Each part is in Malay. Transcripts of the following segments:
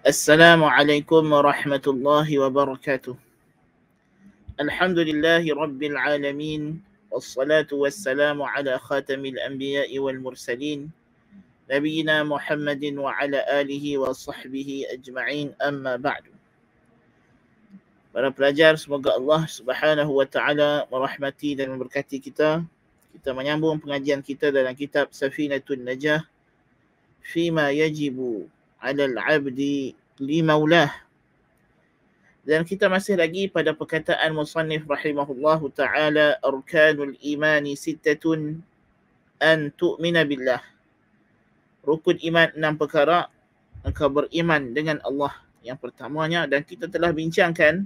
السلام عليكم ورحمة الله وبركاته الحمد لله رب العالمين والصلاة والسلام على خاتم الأنبياء والمرسلين نبينا محمد وعلى آله وصحبه أجمعين أما بعد Para pelajar, semoga Allah subhanahu wa ta'ala merahmati dan memberkati kita. Kita menyambung pengajian kita dalam kitab Safinatun Najah. Fima yajibu al abdi li maulah. Dan kita masih lagi pada perkataan musannif rahimahullahu ta'ala arkanul imani sittatun an tu'mina billah. Rukun iman enam perkara engkau beriman dengan Allah yang pertamanya dan kita telah bincangkan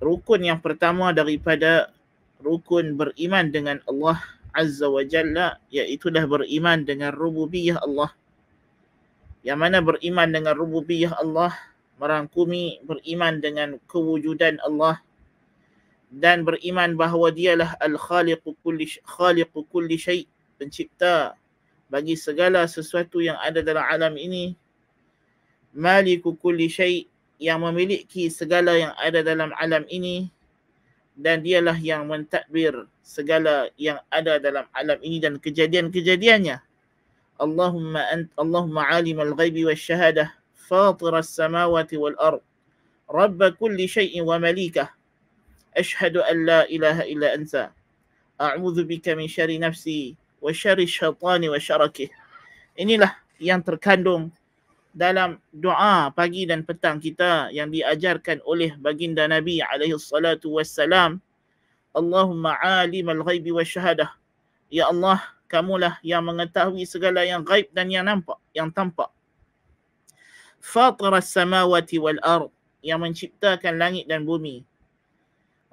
rukun yang pertama daripada rukun beriman dengan Allah Azza wa Jalla iaitu dah beriman dengan rububiyah Allah yang mana beriman dengan rububiyah Allah merangkumi beriman dengan kewujudan Allah dan beriman bahawa dialah al-khaliqu kulli khaliqu kulli syai pencipta bagi segala sesuatu yang ada dalam alam ini maliku kulli syai yang memiliki segala yang ada dalam alam ini dan dialah yang mentadbir segala yang ada dalam alam ini dan kejadian-kejadiannya اللهم أنت اللهم عالم الغيب والشهادة فاطر السماوات والأرض رب كل شيء ومليكه أشهد أن لا إله إلا أنت أعوذ بك من شر نفسي وشر الشيطان وشركه إنه yang terkandung dalam doa pagi dan petang kita yang diajarkan oleh baginda Nabi alaihi salatu wassalam Allahumma alim al-ghaibi wa syahadah ya Allah kamulah yang mengetahui segala yang gaib dan yang nampak, yang tampak. Fatras samawati wal ard yang menciptakan langit dan bumi.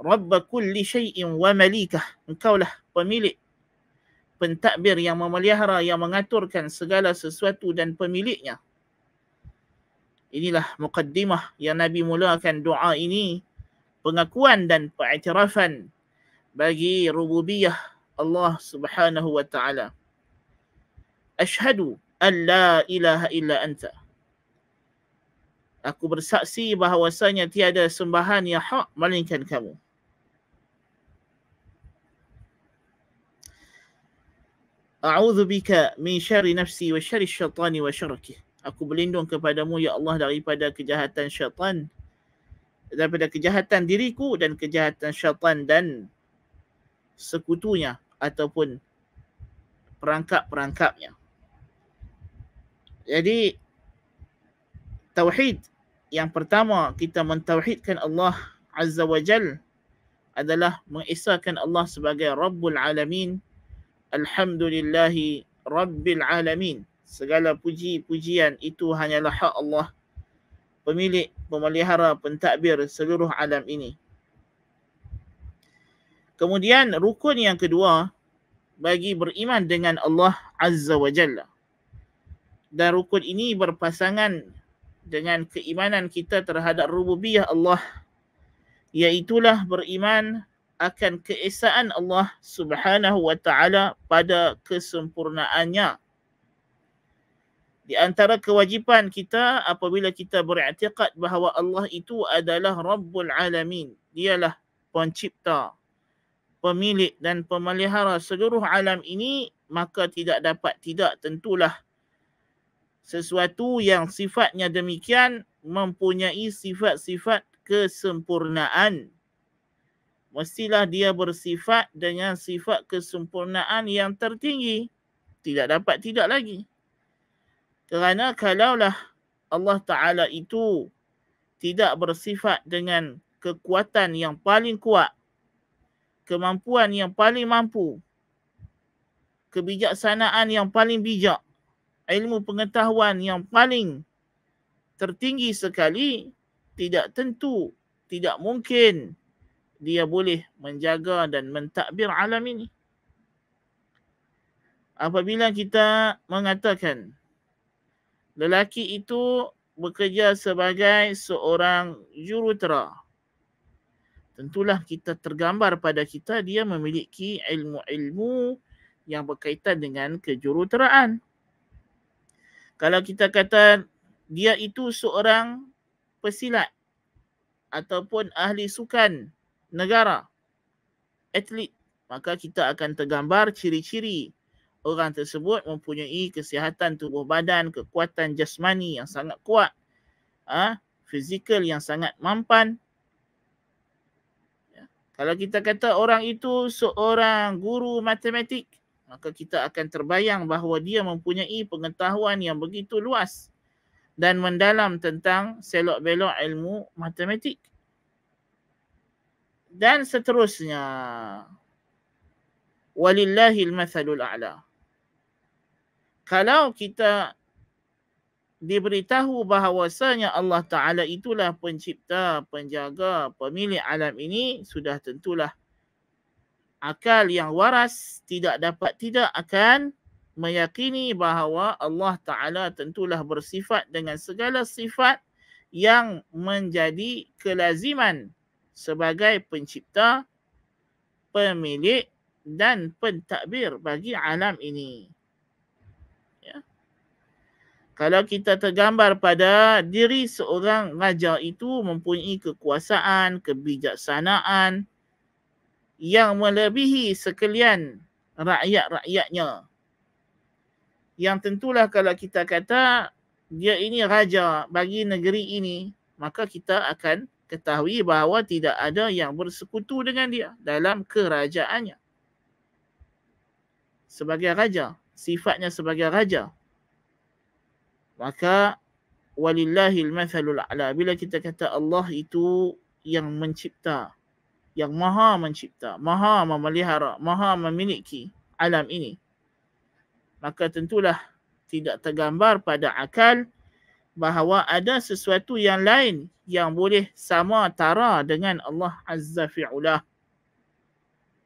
Rabb kulli syai'in wa malikah. Engkaulah pemilik pentadbir yang memelihara yang mengaturkan segala sesuatu dan pemiliknya. Inilah mukaddimah yang Nabi mulakan doa ini pengakuan dan pengiktirafan bagi rububiyah Allah Subhanahu wa taala. Ashhadu an la ilaha illa anta. Aku bersaksi bahawasanya tiada sembahan yang hak melainkan kamu. A'udzu bika min syarri nafsi wa syarri syaitani wa syirki. Aku berlindung kepadamu ya Allah daripada kejahatan syaitan daripada kejahatan diriku dan kejahatan syaitan dan sekutunya ataupun perangkap-perangkapnya. Jadi tauhid yang pertama kita mentauhidkan Allah Azza wa Jal adalah mengisahkan Allah sebagai Rabbul Alamin. Alhamdulillahi Rabbil Alamin. Segala puji-pujian itu hanyalah hak Allah. Pemilik, pemelihara, pentadbir seluruh alam ini. Kemudian rukun yang kedua bagi beriman dengan Allah Azza wa Jalla. Dan rukun ini berpasangan dengan keimanan kita terhadap rububiyah Allah iaitulah beriman akan keesaan Allah Subhanahu wa taala pada kesempurnaannya. Di antara kewajipan kita apabila kita beriktikad bahawa Allah itu adalah Rabbul Alamin, dialah pencipta, pemilik dan pemelihara seluruh alam ini maka tidak dapat tidak tentulah sesuatu yang sifatnya demikian mempunyai sifat-sifat kesempurnaan mestilah dia bersifat dengan sifat kesempurnaan yang tertinggi tidak dapat tidak lagi kerana kalaulah Allah taala itu tidak bersifat dengan kekuatan yang paling kuat kemampuan yang paling mampu, kebijaksanaan yang paling bijak, ilmu pengetahuan yang paling tertinggi sekali, tidak tentu, tidak mungkin dia boleh menjaga dan mentadbir alam ini. Apabila kita mengatakan lelaki itu bekerja sebagai seorang jurutera, tentulah kita tergambar pada kita dia memiliki ilmu-ilmu yang berkaitan dengan kejuruteraan. Kalau kita kata dia itu seorang pesilat ataupun ahli sukan negara, atlet, maka kita akan tergambar ciri-ciri orang tersebut mempunyai kesihatan tubuh badan, kekuatan jasmani yang sangat kuat, ah, ha? fizikal yang sangat mampan, kalau kita kata orang itu seorang guru matematik, maka kita akan terbayang bahawa dia mempunyai pengetahuan yang begitu luas dan mendalam tentang selok belok ilmu matematik. Dan seterusnya. Walillahil mathalul a'la. Kalau kita diberitahu bahawasanya Allah Ta'ala itulah pencipta, penjaga, pemilik alam ini, sudah tentulah akal yang waras tidak dapat tidak akan meyakini bahawa Allah Ta'ala tentulah bersifat dengan segala sifat yang menjadi kelaziman sebagai pencipta, pemilik dan pentadbir bagi alam ini kalau kita tergambar pada diri seorang raja itu mempunyai kekuasaan, kebijaksanaan yang melebihi sekalian rakyat-rakyatnya. Yang tentulah kalau kita kata dia ini raja bagi negeri ini, maka kita akan ketahui bahawa tidak ada yang bersekutu dengan dia dalam kerajaannya. Sebagai raja, sifatnya sebagai raja, maka walillahil mathalul a'la bila kita kata Allah itu yang mencipta yang maha mencipta maha memelihara maha memiliki alam ini maka tentulah tidak tergambar pada akal bahawa ada sesuatu yang lain yang boleh sama tara dengan Allah Azza fi'ullah.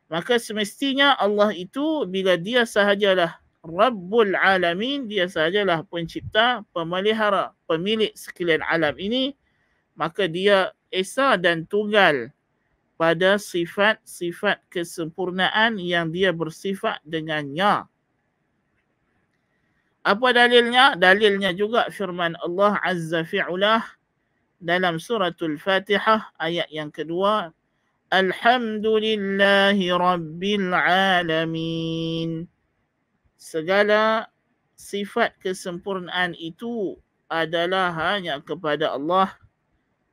Maka semestinya Allah itu bila dia sahajalah Rabbul Alamin dia sajalah pencipta, pemelihara, pemilik sekalian alam ini maka dia esa dan tunggal pada sifat-sifat kesempurnaan yang dia bersifat dengannya. Apa dalilnya? Dalilnya juga firman Allah Azza fi'ulah dalam suratul Fatihah ayat yang kedua. Alhamdulillahi Rabbil Alamin segala sifat kesempurnaan itu adalah hanya kepada Allah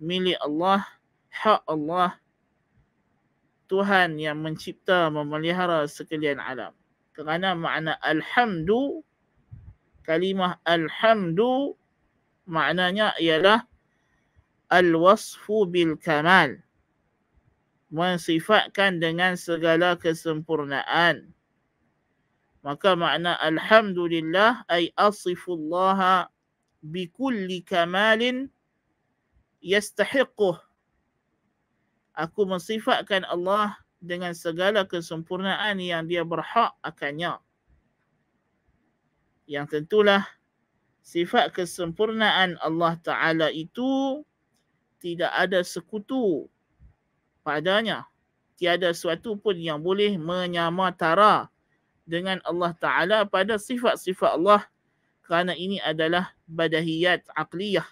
milik Allah hak Allah Tuhan yang mencipta memelihara sekalian alam kerana makna alhamdu kalimah alhamdu maknanya ialah al bil kamal mensifatkan dengan segala kesempurnaan maka makna alhamdulillah ay asifu Allah bi kulli kamalin yastahiqquh aku mensifatkan Allah dengan segala kesempurnaan yang dia berhak akannya yang tentulah sifat kesempurnaan Allah taala itu tidak ada sekutu padanya tiada sesuatu pun yang boleh menyamatara dengan Allah Ta'ala pada sifat-sifat Allah kerana ini adalah badahiyat akliyah.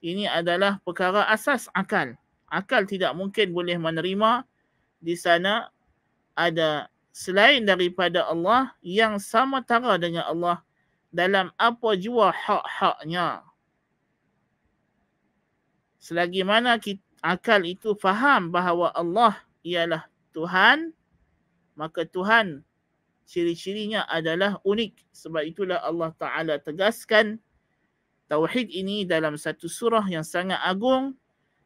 Ini adalah perkara asas akal. Akal tidak mungkin boleh menerima di sana ada selain daripada Allah yang sama tara dengan Allah dalam apa jua hak-haknya. Selagi mana akal itu faham bahawa Allah ialah Tuhan, maka Tuhan ciri-cirinya adalah unik. Sebab itulah Allah Ta'ala tegaskan tauhid ini dalam satu surah yang sangat agung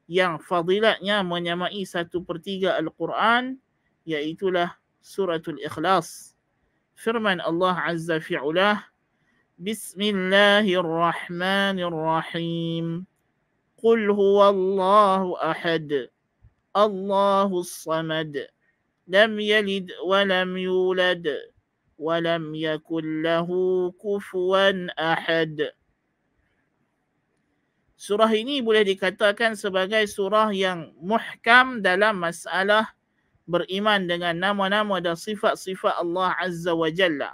yang fadilatnya menyamai satu per tiga Al-Quran iaitulah suratul ikhlas. Firman Allah Azza fi'ulah Bismillahirrahmanirrahim. Qul huwa huwallahu ahad. Allahus samad. Lam yalid wa lam yulad. ولم يكن له كفوا أحد Surah ini boleh dikatakan sebagai surah yang muhkam dalam masalah beriman dengan nama-nama dan sifat-sifat Allah Azza wa Jalla.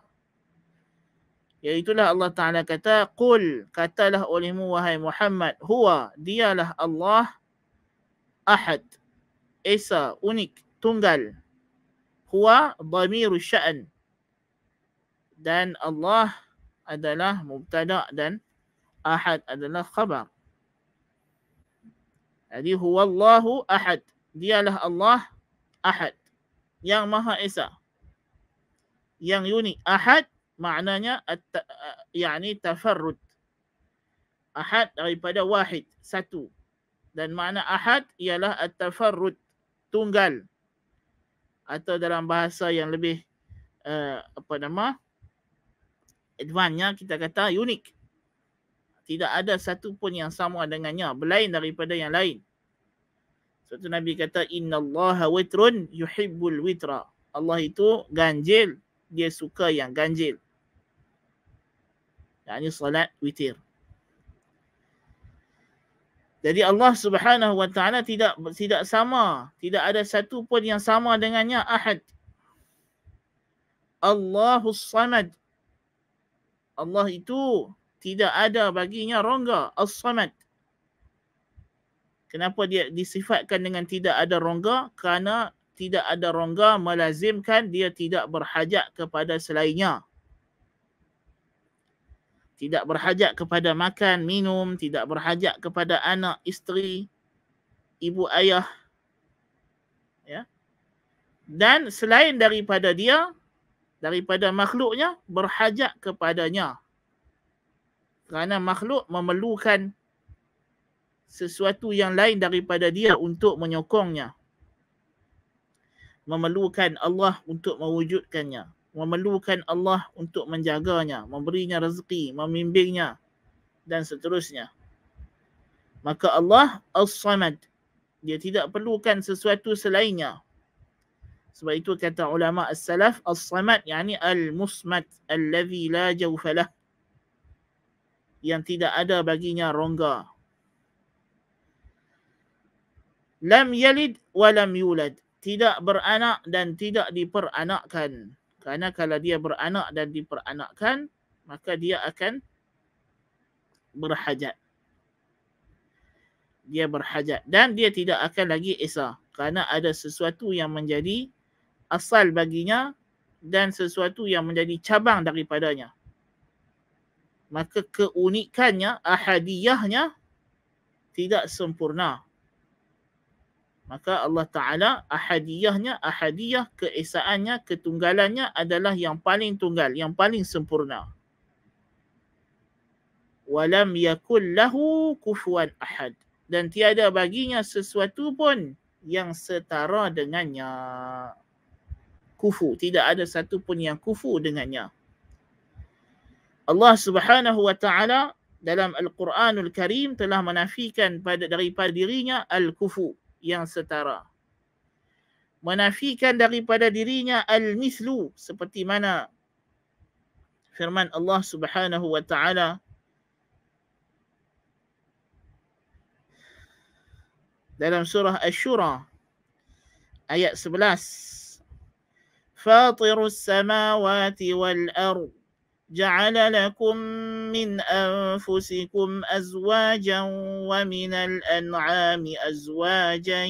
Iaitulah Allah Ta'ala kata, Qul, katalah olehmu wahai Muhammad, huwa, dialah Allah, ahad, Isa unik, tunggal. Huwa, damiru sya'an, dan Allah adalah mubtada dan ahad adalah khabar. Jadi huwa Allahu ahad. Dialah Allah ahad. Yang Maha Esa. Yang unik. Ahad maknanya at yani tafarrud. Ahad daripada wahid. Satu. Dan makna ahad ialah at-tafarrud. Tunggal. Atau dalam bahasa yang lebih uh, apa nama? advance-nya kita kata unik. Tidak ada satu pun yang sama dengannya, berlain daripada yang lain. Sebab tu Nabi kata inna Allah witrun yuhibbul witra. Allah itu ganjil, dia suka yang ganjil. Yani salat witir. Jadi Allah Subhanahu wa taala tidak tidak sama, tidak ada satu pun yang sama dengannya ahad. Allahus Samad Allah itu tidak ada baginya rongga as-samad. Kenapa dia disifatkan dengan tidak ada rongga? Kerana tidak ada rongga melazimkan dia tidak berhajat kepada selainnya. Tidak berhajat kepada makan, minum, tidak berhajat kepada anak, isteri, ibu ayah. Ya. Dan selain daripada dia, daripada makhluknya berhajat kepadanya. Kerana makhluk memerlukan sesuatu yang lain daripada dia untuk menyokongnya. Memerlukan Allah untuk mewujudkannya. Memerlukan Allah untuk menjaganya, memberinya rezeki, membimbingnya dan seterusnya. Maka Allah As-Samad. Dia tidak perlukan sesuatu selainnya sebab itu kata ulama as-salaf as-samad yani al-musmat allazi la jawfalah yang tidak ada baginya rongga. Lam yalid wa lam yulad. Tidak beranak dan tidak diperanakkan. Kerana kalau dia beranak dan diperanakkan, maka dia akan berhajat. Dia berhajat. Dan dia tidak akan lagi isa. Kerana ada sesuatu yang menjadi asal baginya dan sesuatu yang menjadi cabang daripadanya. Maka keunikannya, ahadiyahnya tidak sempurna. Maka Allah Ta'ala ahadiyahnya, ahadiyah keesaannya, ketunggalannya adalah yang paling tunggal, yang paling sempurna. Walam yakul lahu kufuan ahad. Dan tiada baginya sesuatu pun yang setara dengannya kufu tidak ada satu pun yang kufu dengannya Allah Subhanahu wa taala dalam al-Quranul Karim telah menafikan pada daripada dirinya al-kufu yang setara menafikan daripada dirinya al mislu seperti mana firman Allah Subhanahu wa taala dalam surah Ash-Shura ayat 11 فاطر السماوات والأرض جعل لكم من أنفسكم أزواجا ومن الأنعام أزواجا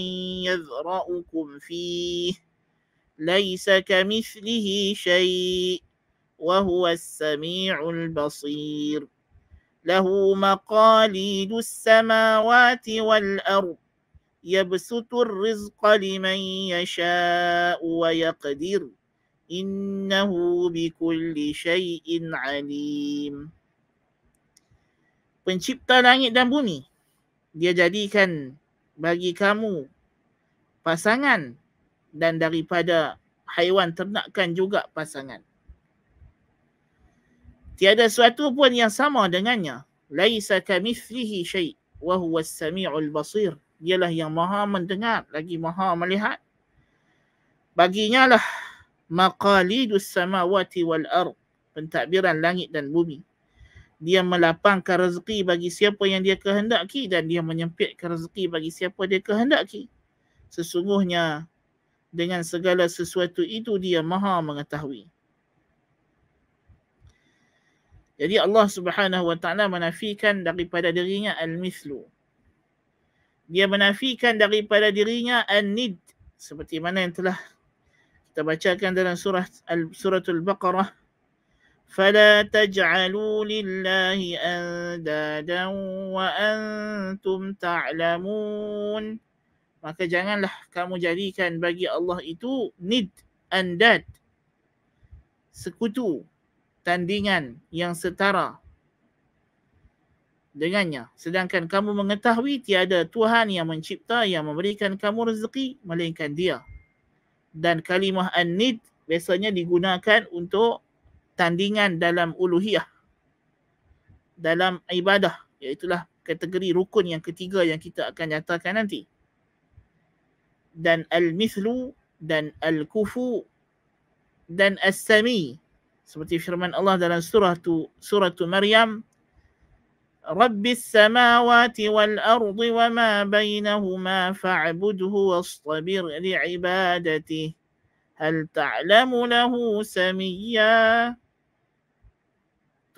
يذرأكم فيه ليس كمثله شيء وهو السميع البصير له مقاليد السماوات والأرض يبسط الرزق لمن يشاء ويقدر إنه بكل شيء عليم Pencipta langit dan bumi, dia jadikan bagi kamu pasangan dan daripada haiwan ternakan juga pasangan. Tiada sesuatu pun yang sama dengannya. Laisa kamithlihi syait. Wahuwa sami'ul basir. Dialah yang maha mendengar lagi maha melihat. Baginya lah maqalidus samawati wal ard pentadbiran langit dan bumi dia melapangkan rezeki bagi siapa yang dia kehendaki dan dia menyempitkan rezeki bagi siapa dia kehendaki sesungguhnya dengan segala sesuatu itu dia maha mengetahui jadi Allah Subhanahu wa taala menafikan daripada dirinya al mislu dia menafikan daripada dirinya an-nid seperti mana yang telah kita bacakan dalam surah al suratul baqarah fala taj'alu lillahi andadan wa antum ta'lamun maka janganlah kamu jadikan bagi Allah itu nid andad sekutu tandingan yang setara dengannya sedangkan kamu mengetahui tiada tuhan yang mencipta yang memberikan kamu rezeki melainkan dia dan kalimah an-nid biasanya digunakan untuk tandingan dalam uluhiyah dalam ibadah iaitu kategori rukun yang ketiga yang kita akan nyatakan nanti dan al-mithlu dan al-kufu dan as-sami seperti firman Allah dalam surah tu surah Maryam رب السماوات والأرض وما بينهما فاعبده واصطبر لعبادته هل تعلم له سميا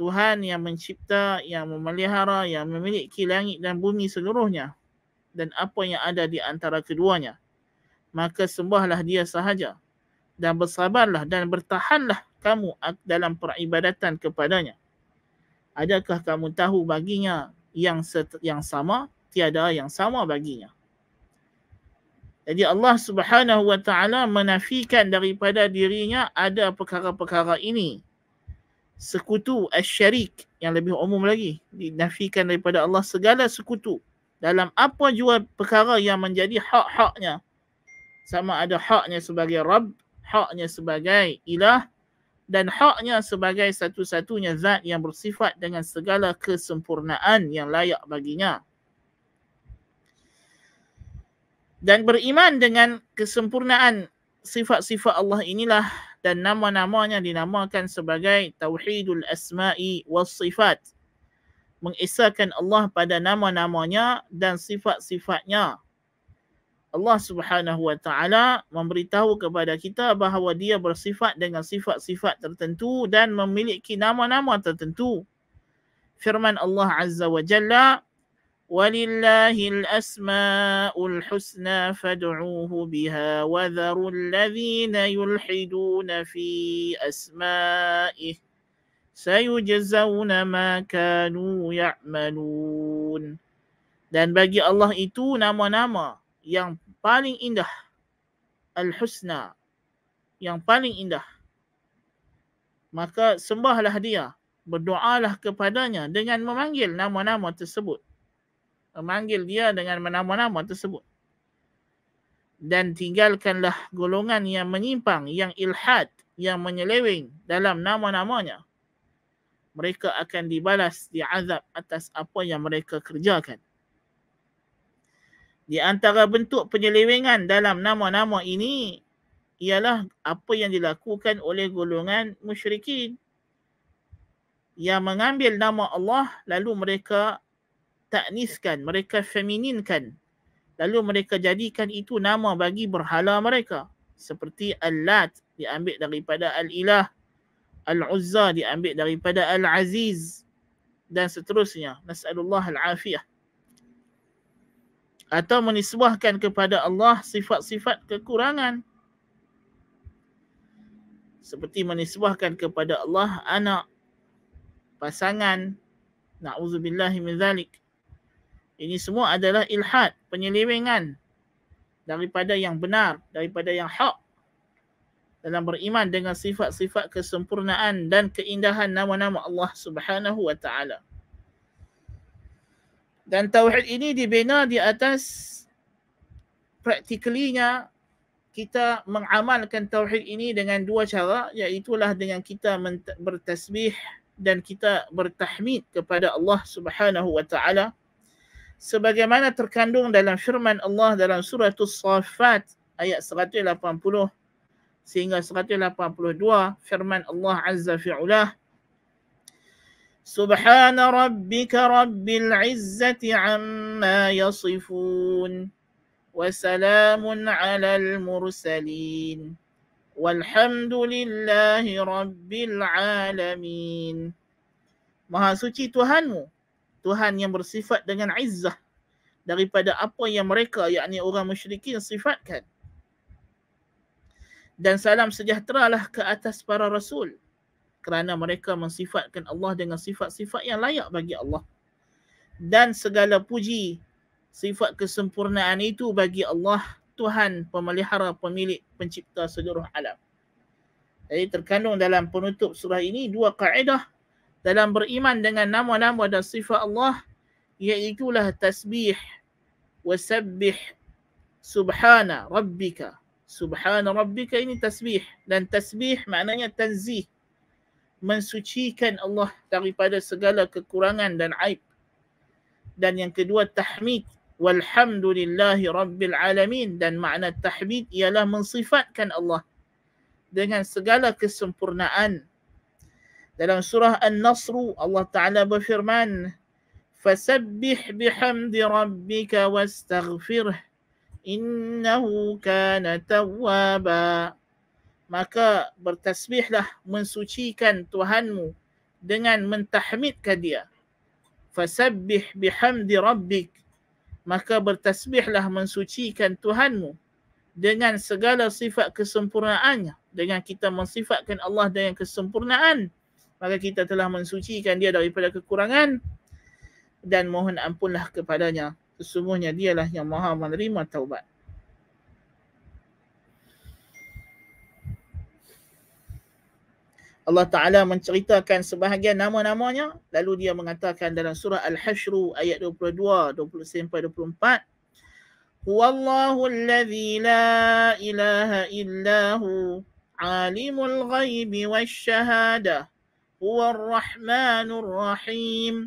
Tuhan yang mencipta, yang memelihara, yang memiliki langit dan bumi seluruhnya dan apa yang ada di antara keduanya. Maka sembahlah dia sahaja dan bersabarlah dan bertahanlah kamu dalam peribadatan kepadanya adakah kamu tahu baginya yang set, yang sama tiada yang sama baginya jadi Allah Subhanahu wa taala menafikan daripada dirinya ada perkara-perkara ini sekutu asyrik yang lebih umum lagi dinafikan daripada Allah segala sekutu dalam apa jua perkara yang menjadi hak-haknya sama ada haknya sebagai Rabb haknya sebagai ilah dan haknya sebagai satu-satunya zat yang bersifat dengan segala kesempurnaan yang layak baginya. Dan beriman dengan kesempurnaan sifat-sifat Allah inilah dan nama-namanya dinamakan sebagai Tauhidul Asma'i was Sifat. Mengisahkan Allah pada nama-namanya dan sifat-sifatnya Allah Subhanahu Wa Taala memberitahu kepada kita bahawa dia bersifat dengan sifat-sifat tertentu dan memiliki nama-nama tertentu. Firman Allah Azza wa Jalla, "Walillahi al-asmaul husna fad'uuhu biha wa dharu alladhina yulhiduna fi asma'ih sayujzauna ma kanu ya'malun." Dan bagi Allah itu nama-nama yang paling indah al-husna yang paling indah maka sembahlah dia berdoalah kepadanya dengan memanggil nama-nama tersebut memanggil dia dengan nama-nama tersebut dan tinggalkanlah golongan yang menyimpang yang ilhad yang menyeleweng dalam nama-namanya mereka akan dibalas diazab atas apa yang mereka kerjakan di antara bentuk penyelewengan dalam nama-nama ini ialah apa yang dilakukan oleh golongan musyrikin yang mengambil nama Allah lalu mereka takniskan, mereka femininkan lalu mereka jadikan itu nama bagi berhala mereka seperti Al-Lat diambil daripada Al-Ilah Al-Uzza diambil daripada Al-Aziz dan seterusnya. Nas'alullah al-afiyah atau menisbahkan kepada Allah sifat-sifat kekurangan seperti menisbahkan kepada Allah anak pasangan na'udzubillahi min zalik ini semua adalah ilhad penyelewengan daripada yang benar daripada yang hak dalam beriman dengan sifat-sifat kesempurnaan dan keindahan nama-nama Allah Subhanahu wa taala dan tauhid ini dibina di atas praktiklinya kita mengamalkan tauhid ini dengan dua cara iaitu dengan kita bertasbih dan kita bertahmid kepada Allah Subhanahu wa taala sebagaimana terkandung dalam firman Allah dalam surah As-Saffat ayat 180 sehingga 182 firman Allah Azza fi'ulah سبحان ربك رب العزة عما يصفون وسلام على المرسلين والحمد لله رب العالمين Maha suci Tuhanmu, Tuhan yang bersifat dengan izzah daripada apa yang mereka, yakni orang musyrikin, sifatkan. Dan salam sejahtera lah ke atas para rasul kerana mereka mensifatkan Allah dengan sifat-sifat yang layak bagi Allah. Dan segala puji sifat kesempurnaan itu bagi Allah Tuhan pemelihara pemilik pencipta seluruh alam. Jadi terkandung dalam penutup surah ini dua kaedah dalam beriman dengan nama-nama dan sifat Allah iaitulah tasbih wasabbih subhana rabbika subhana rabbika ini tasbih dan tasbih maknanya tanzih mensucikan Allah daripada segala kekurangan dan aib. Dan yang kedua tahmid walhamdulillahi rabbil alamin dan makna tahmid ialah mensifatkan Allah dengan segala kesempurnaan. Dalam surah An-Nasr Allah Taala berfirman fasabbih bihamdi rabbika wastaghfirh innahu kana tawwabah maka bertasbihlah mensucikan Tuhanmu dengan mentahmidkan dia. Fasabbih bihamdi rabbik. Maka bertasbihlah mensucikan Tuhanmu dengan segala sifat kesempurnaannya. Dengan kita mensifatkan Allah dengan kesempurnaan. Maka kita telah mensucikan dia daripada kekurangan. Dan mohon ampunlah kepadanya. Sesungguhnya dialah yang maha menerima taubat. Allah Ta'ala menceritakan sebahagian nama-namanya lalu dia mengatakan dalam surah Al-Hashru ayat 22, 24 Huwallahu alladhi la ilaha illa hu alimul ghaibi wa shahada huwa rahmanur rahim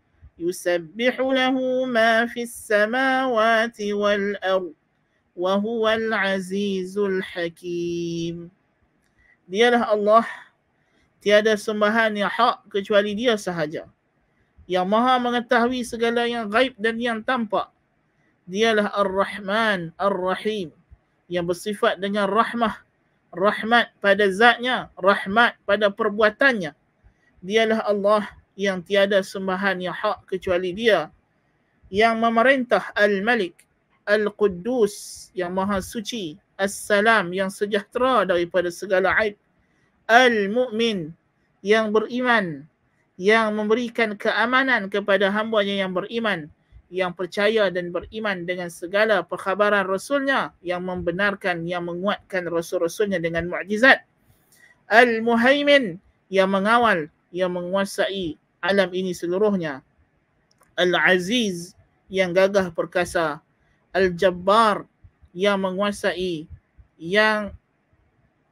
يسبح له ما في السماوات والأرض وهو العزيز الحكيم Dialah Allah Tiada sembahan yang hak kecuali dia sahaja Yang maha mengetahui segala yang gaib dan yang tampak Dialah Ar-Rahman Ar-Rahim Yang bersifat dengan rahmah Rahmat pada zatnya Rahmat pada perbuatannya Dialah Allah yang tiada sembahan yang hak kecuali dia yang memerintah al-malik al-quddus yang maha suci Assalam yang sejahtera daripada segala aib al-mu'min yang beriman yang memberikan keamanan kepada hamba hambanya yang beriman yang percaya dan beriman dengan segala perkhabaran Rasulnya yang membenarkan, yang menguatkan Rasul-Rasulnya dengan mu'jizat. Al-Muhaymin yang mengawal, yang menguasai alam ini seluruhnya. Al-Aziz yang gagah perkasa. Al-Jabbar yang menguasai, yang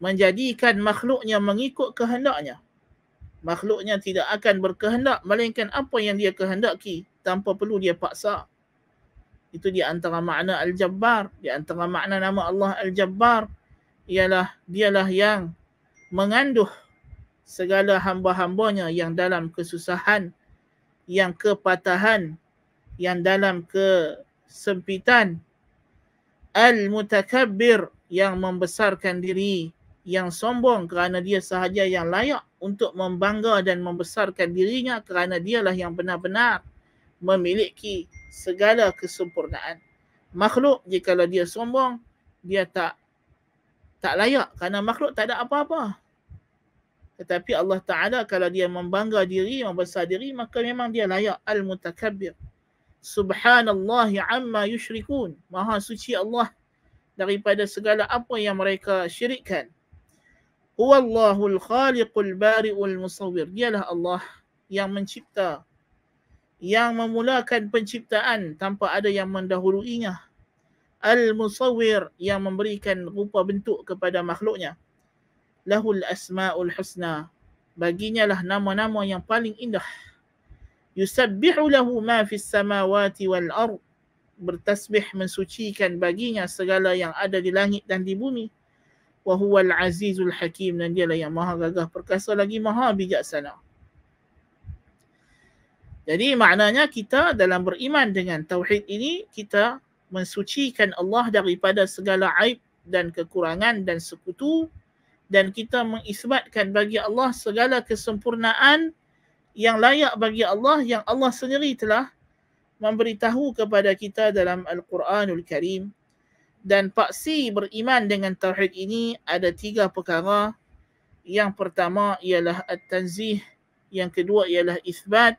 menjadikan makhluknya mengikut kehendaknya. Makhluknya tidak akan berkehendak melainkan apa yang dia kehendaki tanpa perlu dia paksa. Itu di antara makna Al-Jabbar, di antara makna nama Allah Al-Jabbar ialah dialah yang mengandung segala hamba-hambanya yang dalam kesusahan, yang kepatahan, yang dalam kesempitan. Al-Mutakabbir yang membesarkan diri, yang sombong kerana dia sahaja yang layak untuk membangga dan membesarkan dirinya kerana dialah yang benar-benar memiliki segala kesempurnaan. Makhluk jikalau dia sombong, dia tak tak layak kerana makhluk tak ada apa-apa. Tetapi Allah Ta'ala kalau dia membangga diri, membesar diri, maka memang dia layak al-mutakabbir. Subhanallah amma yushrikun. Maha suci Allah daripada segala apa yang mereka syirikkan. Huwa Allahul khaliqul bari'ul musawwir. Dialah Allah yang mencipta, yang memulakan penciptaan tanpa ada yang mendahuluinya. Al-musawwir yang memberikan rupa bentuk kepada makhluknya lahul asmaul husna baginya lah nama-nama yang paling indah yusabbihu lahu ma fis samawati wal ard bertasbih mensucikan baginya segala yang ada di langit dan di bumi wa al azizul hakim dan dialah yang maha gagah perkasa lagi maha bijaksana jadi maknanya kita dalam beriman dengan tauhid ini kita mensucikan Allah daripada segala aib dan kekurangan dan sekutu dan kita mengisbatkan bagi Allah segala kesempurnaan yang layak bagi Allah yang Allah sendiri telah memberitahu kepada kita dalam Al-Quranul Karim dan paksi beriman dengan tauhid ini ada tiga perkara yang pertama ialah at-tanzih yang kedua ialah isbat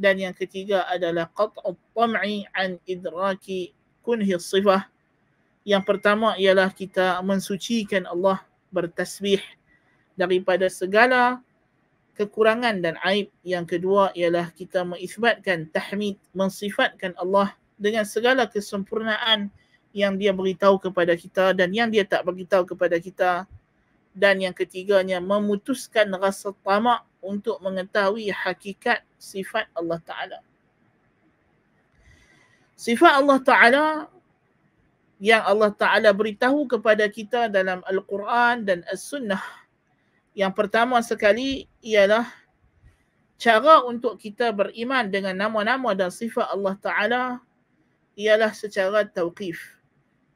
dan yang ketiga adalah qat'u tam'i an idraki kunhi sifah yang pertama ialah kita mensucikan Allah bertasbih daripada segala kekurangan dan aib. Yang kedua ialah kita mengisbatkan tahmid, mensifatkan Allah dengan segala kesempurnaan yang dia beritahu kepada kita dan yang dia tak beritahu kepada kita. Dan yang ketiganya memutuskan rasa tamak untuk mengetahui hakikat sifat Allah Ta'ala. Sifat Allah Ta'ala yang Allah Ta'ala beritahu kepada kita dalam Al-Quran dan As-Sunnah. Yang pertama sekali ialah cara untuk kita beriman dengan nama-nama dan sifat Allah Ta'ala ialah secara tauqif.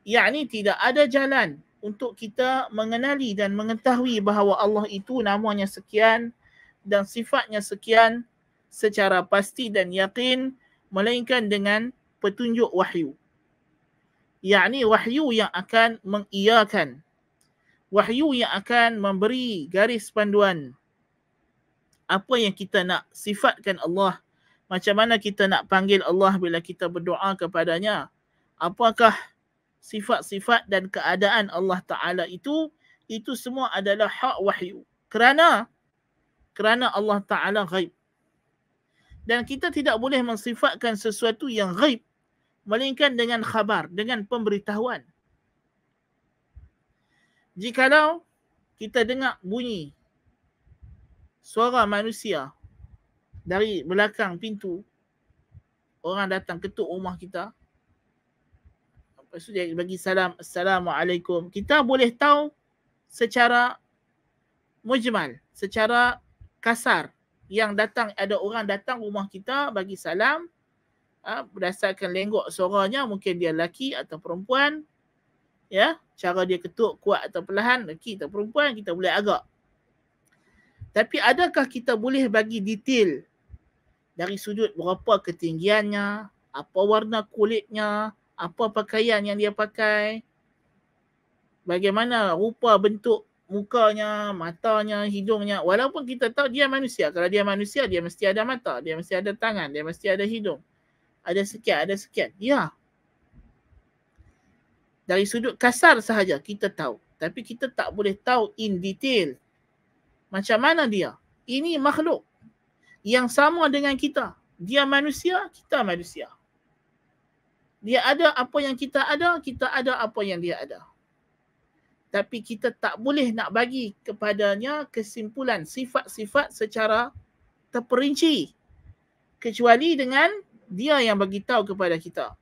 Yang tidak ada jalan untuk kita mengenali dan mengetahui bahawa Allah itu namanya sekian dan sifatnya sekian secara pasti dan yakin melainkan dengan petunjuk wahyu yakni wahyu yang akan mengiyakan wahyu yang akan memberi garis panduan apa yang kita nak sifatkan Allah macam mana kita nak panggil Allah bila kita berdoa kepadanya apakah sifat-sifat dan keadaan Allah taala itu itu semua adalah hak wahyu kerana kerana Allah taala ghaib dan kita tidak boleh mensifatkan sesuatu yang ghaib melainkan dengan khabar, dengan pemberitahuan. Jikalau kita dengar bunyi suara manusia dari belakang pintu orang datang ketuk rumah kita lepas tu dia bagi salam assalamualaikum kita boleh tahu secara mujmal secara kasar yang datang ada orang datang rumah kita bagi salam ha, berdasarkan lenggok suaranya mungkin dia lelaki atau perempuan ya cara dia ketuk kuat atau perlahan lelaki atau perempuan kita boleh agak tapi adakah kita boleh bagi detail dari sudut berapa ketinggiannya apa warna kulitnya apa pakaian yang dia pakai bagaimana rupa bentuk mukanya, matanya, hidungnya. Walaupun kita tahu dia manusia. Kalau dia manusia, dia mesti ada mata. Dia mesti ada tangan. Dia mesti ada hidung ada sekian, ada sekian. Ya. Dari sudut kasar sahaja kita tahu. Tapi kita tak boleh tahu in detail. Macam mana dia? Ini makhluk yang sama dengan kita. Dia manusia, kita manusia. Dia ada apa yang kita ada, kita ada apa yang dia ada. Tapi kita tak boleh nak bagi kepadanya kesimpulan sifat-sifat secara terperinci. Kecuali dengan dia yang bagi tahu kepada kita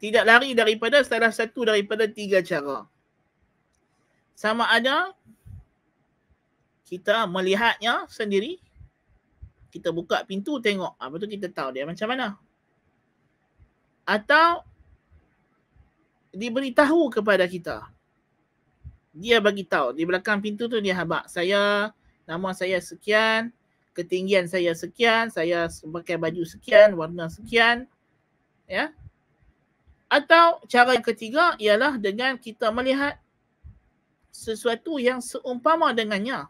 tidak lari daripada salah satu daripada tiga cara sama ada kita melihatnya sendiri kita buka pintu tengok apa tu kita tahu dia macam mana atau diberitahu kepada kita dia bagi tahu di belakang pintu tu dia habak saya nama saya sekian, ketinggian saya sekian, saya pakai baju sekian, warna sekian. Ya. Atau cara yang ketiga ialah dengan kita melihat sesuatu yang seumpama dengannya.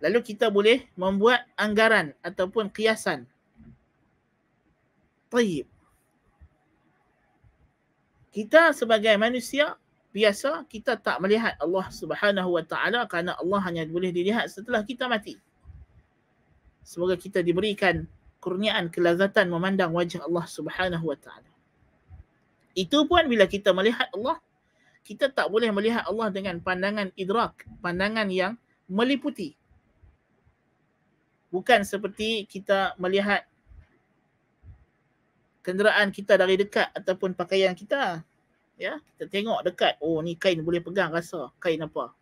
Lalu kita boleh membuat anggaran ataupun kiasan. Baik. Kita sebagai manusia biasa kita tak melihat Allah Subhanahu Wa Taala kerana Allah hanya boleh dilihat setelah kita mati. Semoga kita diberikan kurniaan kelazatan memandang wajah Allah Subhanahu Wa Taala. Itu pun bila kita melihat Allah, kita tak boleh melihat Allah dengan pandangan idrak, pandangan yang meliputi. Bukan seperti kita melihat kenderaan kita dari dekat ataupun pakaian kita ya kita tengok dekat oh ni kain boleh pegang rasa kain apa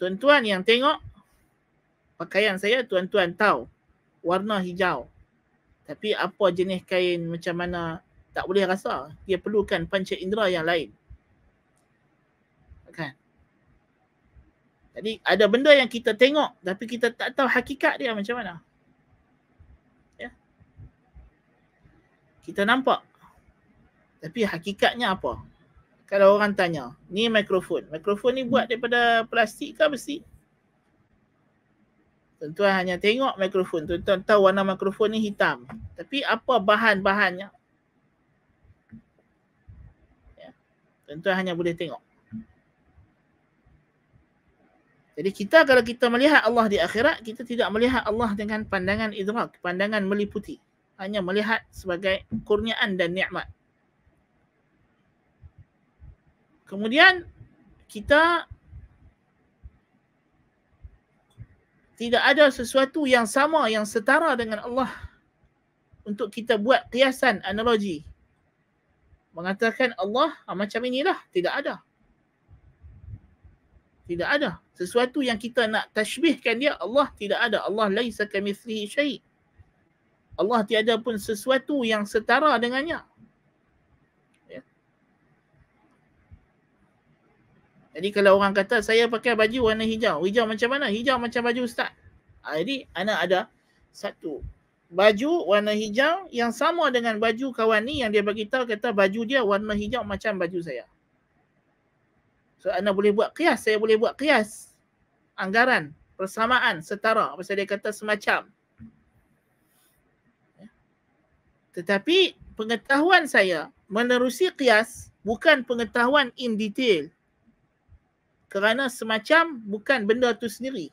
tuan-tuan yang tengok pakaian saya tuan-tuan tahu warna hijau tapi apa jenis kain macam mana tak boleh rasa dia perlukan panca indera yang lain kan jadi ada benda yang kita tengok tapi kita tak tahu hakikat dia macam mana ya. kita nampak tapi hakikatnya apa? Kalau orang tanya, ni mikrofon. Mikrofon ni hmm. buat daripada plastik ke besi? Tentu hanya tengok mikrofon. Tentu tahu warna mikrofon ni hitam. Tapi apa bahan-bahannya? Ya. Tentu hanya boleh tengok. Jadi kita kalau kita melihat Allah di akhirat, kita tidak melihat Allah dengan pandangan idrak, pandangan meliputi. Hanya melihat sebagai kurniaan dan nikmat. Kemudian kita tidak ada sesuatu yang sama yang setara dengan Allah untuk kita buat kiasan analogi mengatakan Allah ah, macam inilah tidak ada tidak ada sesuatu yang kita nak tashbihkan dia Allah tidak ada Allah laisa kamithlihi syai Allah tiada pun sesuatu yang setara dengannya Jadi kalau orang kata saya pakai baju warna hijau. Hijau macam mana? Hijau macam baju ustaz. Ha, jadi anak ada satu baju warna hijau yang sama dengan baju kawan ni yang dia bagi tahu kata baju dia warna hijau macam baju saya. So anak boleh buat kias, saya boleh buat kias. Anggaran, persamaan, setara. Pasal dia kata semacam. Ya. Tetapi pengetahuan saya menerusi kias bukan pengetahuan in detail kerana semacam bukan benda tu sendiri.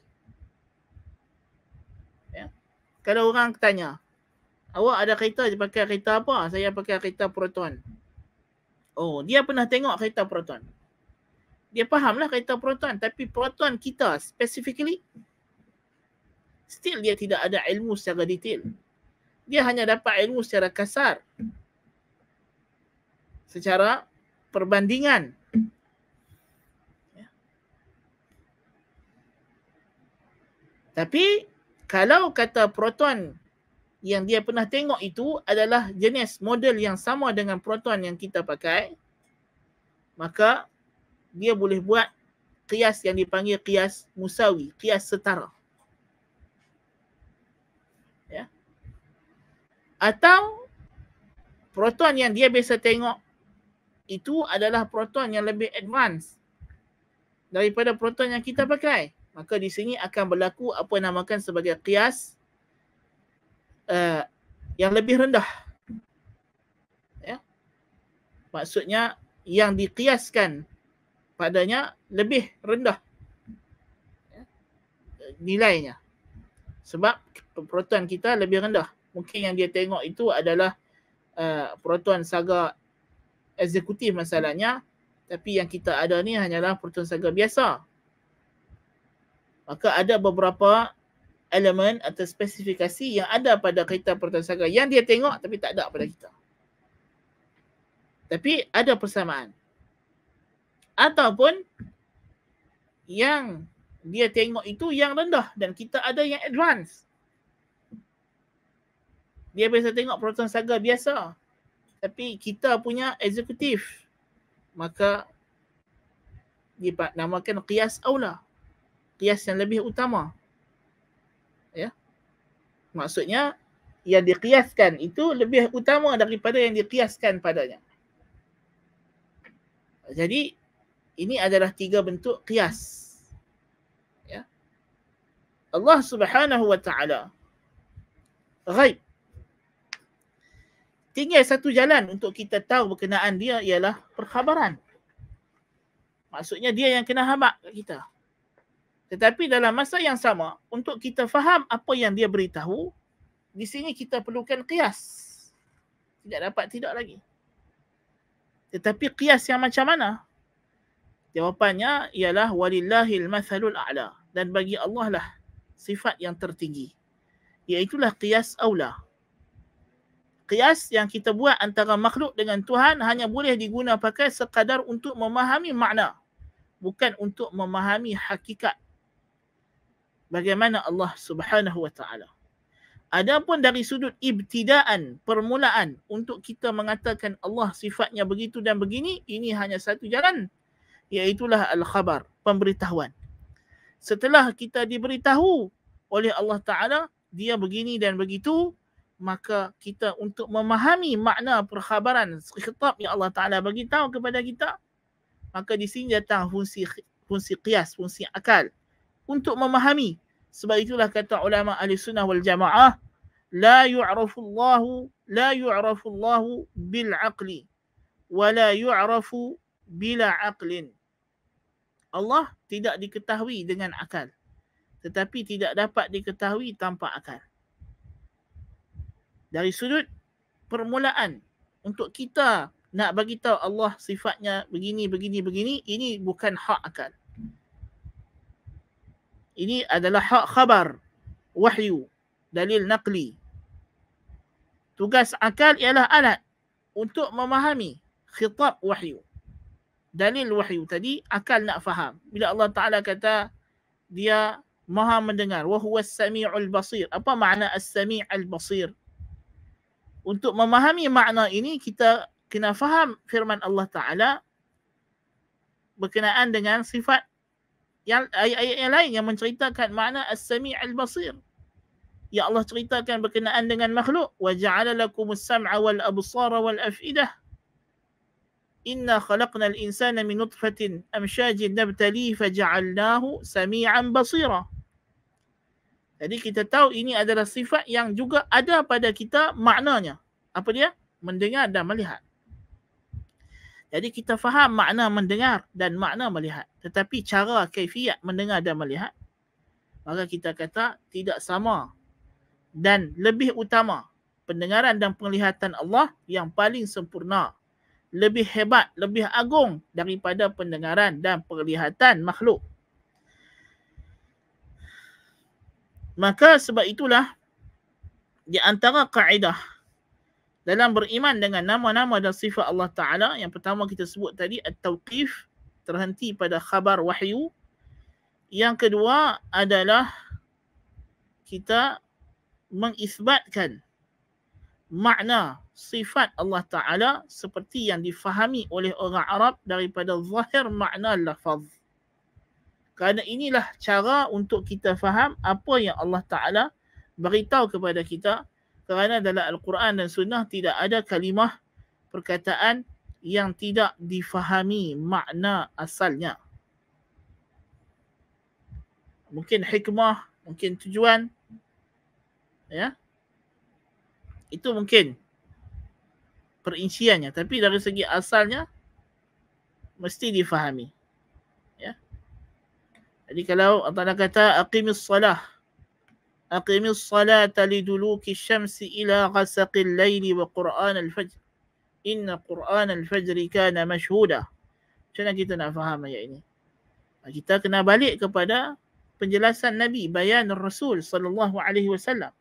Ya. Kalau orang tanya, awak ada kereta, dia pakai kereta apa? Saya pakai kereta proton. Oh, dia pernah tengok kereta proton. Dia fahamlah kereta proton. Tapi proton kita specifically, still dia tidak ada ilmu secara detail. Dia hanya dapat ilmu secara kasar. Secara perbandingan. Tapi kalau kata proton yang dia pernah tengok itu adalah jenis model yang sama dengan proton yang kita pakai, maka dia boleh buat kias yang dipanggil kias musawi, kias setara. Ya. Atau proton yang dia biasa tengok itu adalah proton yang lebih advance daripada proton yang kita pakai maka di sini akan berlaku apa yang namakan sebagai qiyas uh, yang lebih rendah. Ya. Maksudnya yang dikiaskan padanya lebih rendah ya. nilainya. Sebab proton kita lebih rendah. Mungkin yang dia tengok itu adalah uh, proton saga eksekutif masalahnya tapi yang kita ada ni hanyalah proton saga biasa maka ada beberapa elemen atau spesifikasi yang ada pada kereta pertasaga yang dia tengok tapi tak ada pada kita. Tapi ada persamaan. Ataupun yang dia tengok itu yang rendah dan kita ada yang advance. Dia biasa tengok proton saga biasa. Tapi kita punya eksekutif. Maka dia namakan qiyas awla. Kias yang lebih utama. Ya. Maksudnya yang dikiaskan itu lebih utama daripada yang dikiaskan padanya. Jadi ini adalah tiga bentuk kias. Ya. Allah Subhanahu wa taala ghaib. Tinggal satu jalan untuk kita tahu berkenaan dia ialah perkhabaran. Maksudnya dia yang kena habaq kita. Tetapi dalam masa yang sama, untuk kita faham apa yang dia beritahu, di sini kita perlukan kias. Tidak dapat tidak lagi. Tetapi kias yang macam mana? Jawapannya ialah walillahi al-mathalul a'la dan bagi Allah lah sifat yang tertinggi. Iaitulah kias aula. Kias yang kita buat antara makhluk dengan Tuhan hanya boleh digunakan sekadar untuk memahami makna. Bukan untuk memahami hakikat bagaimana Allah Subhanahu Wa Taala. Adapun dari sudut ibtidaan, permulaan untuk kita mengatakan Allah sifatnya begitu dan begini, ini hanya satu jalan. Iaitulah al-khabar, pemberitahuan. Setelah kita diberitahu oleh Allah Ta'ala, dia begini dan begitu, maka kita untuk memahami makna perkhabaran, khitab yang Allah Ta'ala bagi tahu kepada kita, maka di sini datang fungsi, fungsi qiyas, fungsi akal untuk memahami sebab itulah kata ulama ahli sunnah wal jamaah la yu'rafu Allah la yu'rafu Allah bil aqli wa la yu'rafu bila aqlin Allah tidak diketahui dengan akal tetapi tidak dapat diketahui tanpa akal dari sudut permulaan untuk kita nak bagi tahu Allah sifatnya begini begini begini ini bukan hak akal ini adalah hak khabar wahyu dalil naqli tugas akal ialah alat untuk memahami khitab wahyu dalil wahyu tadi akal nak faham bila Allah Taala kata dia maha mendengar wa huwa as-sami'ul basir apa makna as-sami'ul basir untuk memahami makna ini kita kena faham firman Allah Taala berkenaan dengan sifat yang ayat-ayat yang lain yang menceritakan makna as-sami' al-basir. Ya Allah ceritakan berkenaan dengan makhluk wa ja'ala lakum as-sam'a wal absara wal af'idah. Inna khalaqna al-insana min nutfatin amshajin nabtali faja'alnahu sami'an basira. Jadi kita tahu ini adalah sifat yang juga ada pada kita maknanya. Apa dia? Mendengar dan melihat. Jadi kita faham makna mendengar dan makna melihat. Tetapi cara kaifiat mendengar dan melihat, maka kita kata tidak sama dan lebih utama pendengaran dan penglihatan Allah yang paling sempurna. Lebih hebat, lebih agung daripada pendengaran dan penglihatan makhluk. Maka sebab itulah di antara kaedah dalam beriman dengan nama-nama dan sifat Allah Ta'ala yang pertama kita sebut tadi at-tawqif terhenti pada khabar wahyu yang kedua adalah kita mengisbatkan makna sifat Allah Ta'ala seperti yang difahami oleh orang Arab daripada zahir makna lafaz. Kerana inilah cara untuk kita faham apa yang Allah Ta'ala beritahu kepada kita kerana dalam Al-Quran dan Sunnah tidak ada kalimah perkataan yang tidak difahami makna asalnya. Mungkin hikmah, mungkin tujuan. Ya. Itu mungkin perinciannya tapi dari segi asalnya mesti difahami. Ya. Jadi kalau Allah kata aqimis salah أقم الصلاة لدلوك الشمس إلى غسق الليل وقرآن الفجر إن قرآن الفجر كان مشهودا Macam mana kita nak faham ayat ini? Kita kena balik kepada penjelasan Nabi, bayan Rasul sallallahu alaihi wasallam.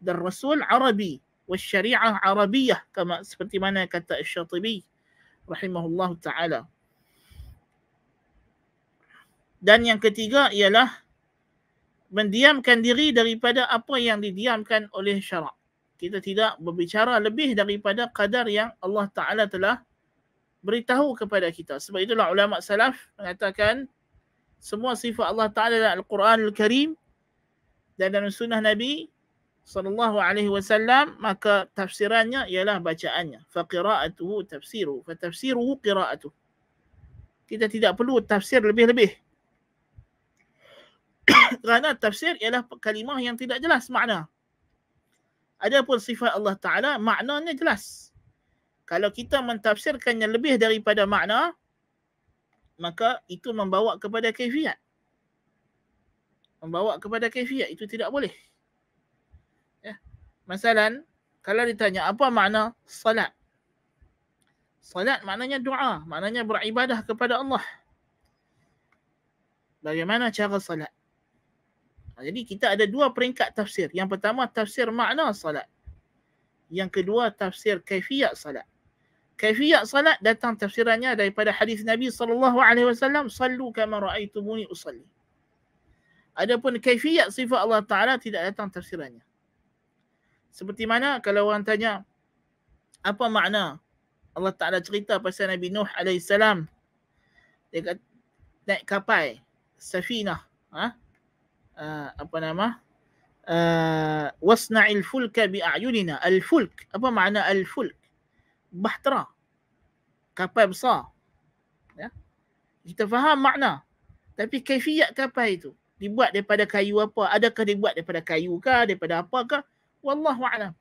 Dan Rasul Arabi, dan syariah Arabiyah kama seperti mana kata Asy-Syatibi rahimahullahu taala. Dan yang ketiga ialah mendiamkan diri daripada apa yang didiamkan oleh syarak. Kita tidak berbicara lebih daripada kadar yang Allah Ta'ala telah beritahu kepada kita. Sebab itulah ulama salaf mengatakan semua sifat Allah Ta'ala dalam Al-Quran Al-Karim dan dalam sunnah Nabi saw maka tafsirannya ialah bacaannya fa qira'atuhu tafsiru fa tafsiruhu kita tidak perlu tafsir lebih-lebih kerana tafsir ialah kalimah yang tidak jelas makna. Ada pun sifat Allah Ta'ala, maknanya jelas. Kalau kita mentafsirkannya lebih daripada makna, maka itu membawa kepada kaifiat. Membawa kepada kaifiat, itu tidak boleh. Ya. Masalah, kalau ditanya apa makna salat? Salat maknanya doa, maknanya beribadah kepada Allah. Bagaimana cara salat? Ha, jadi kita ada dua peringkat tafsir. Yang pertama tafsir makna salat. Yang kedua tafsir kaifiyat salat. Kaifiyat salat datang tafsirannya daripada hadis Nabi sallallahu alaihi wasallam sallu kama raaitumuni usalli. Adapun kaifiyat sifat Allah Taala tidak datang tafsirannya. Seperti mana kalau orang tanya apa makna Allah Taala cerita pasal Nabi Nuh alaihi salam dia naik kapal safinah ha? uh, apa nama uh, wasna'il fulka bi a'yunina al fulk apa makna al fulk bahtera kapal besar ya kita faham makna tapi kaifiat kapal itu dibuat daripada kayu apa adakah dibuat daripada kayu kah? daripada apakah wallahu a'lam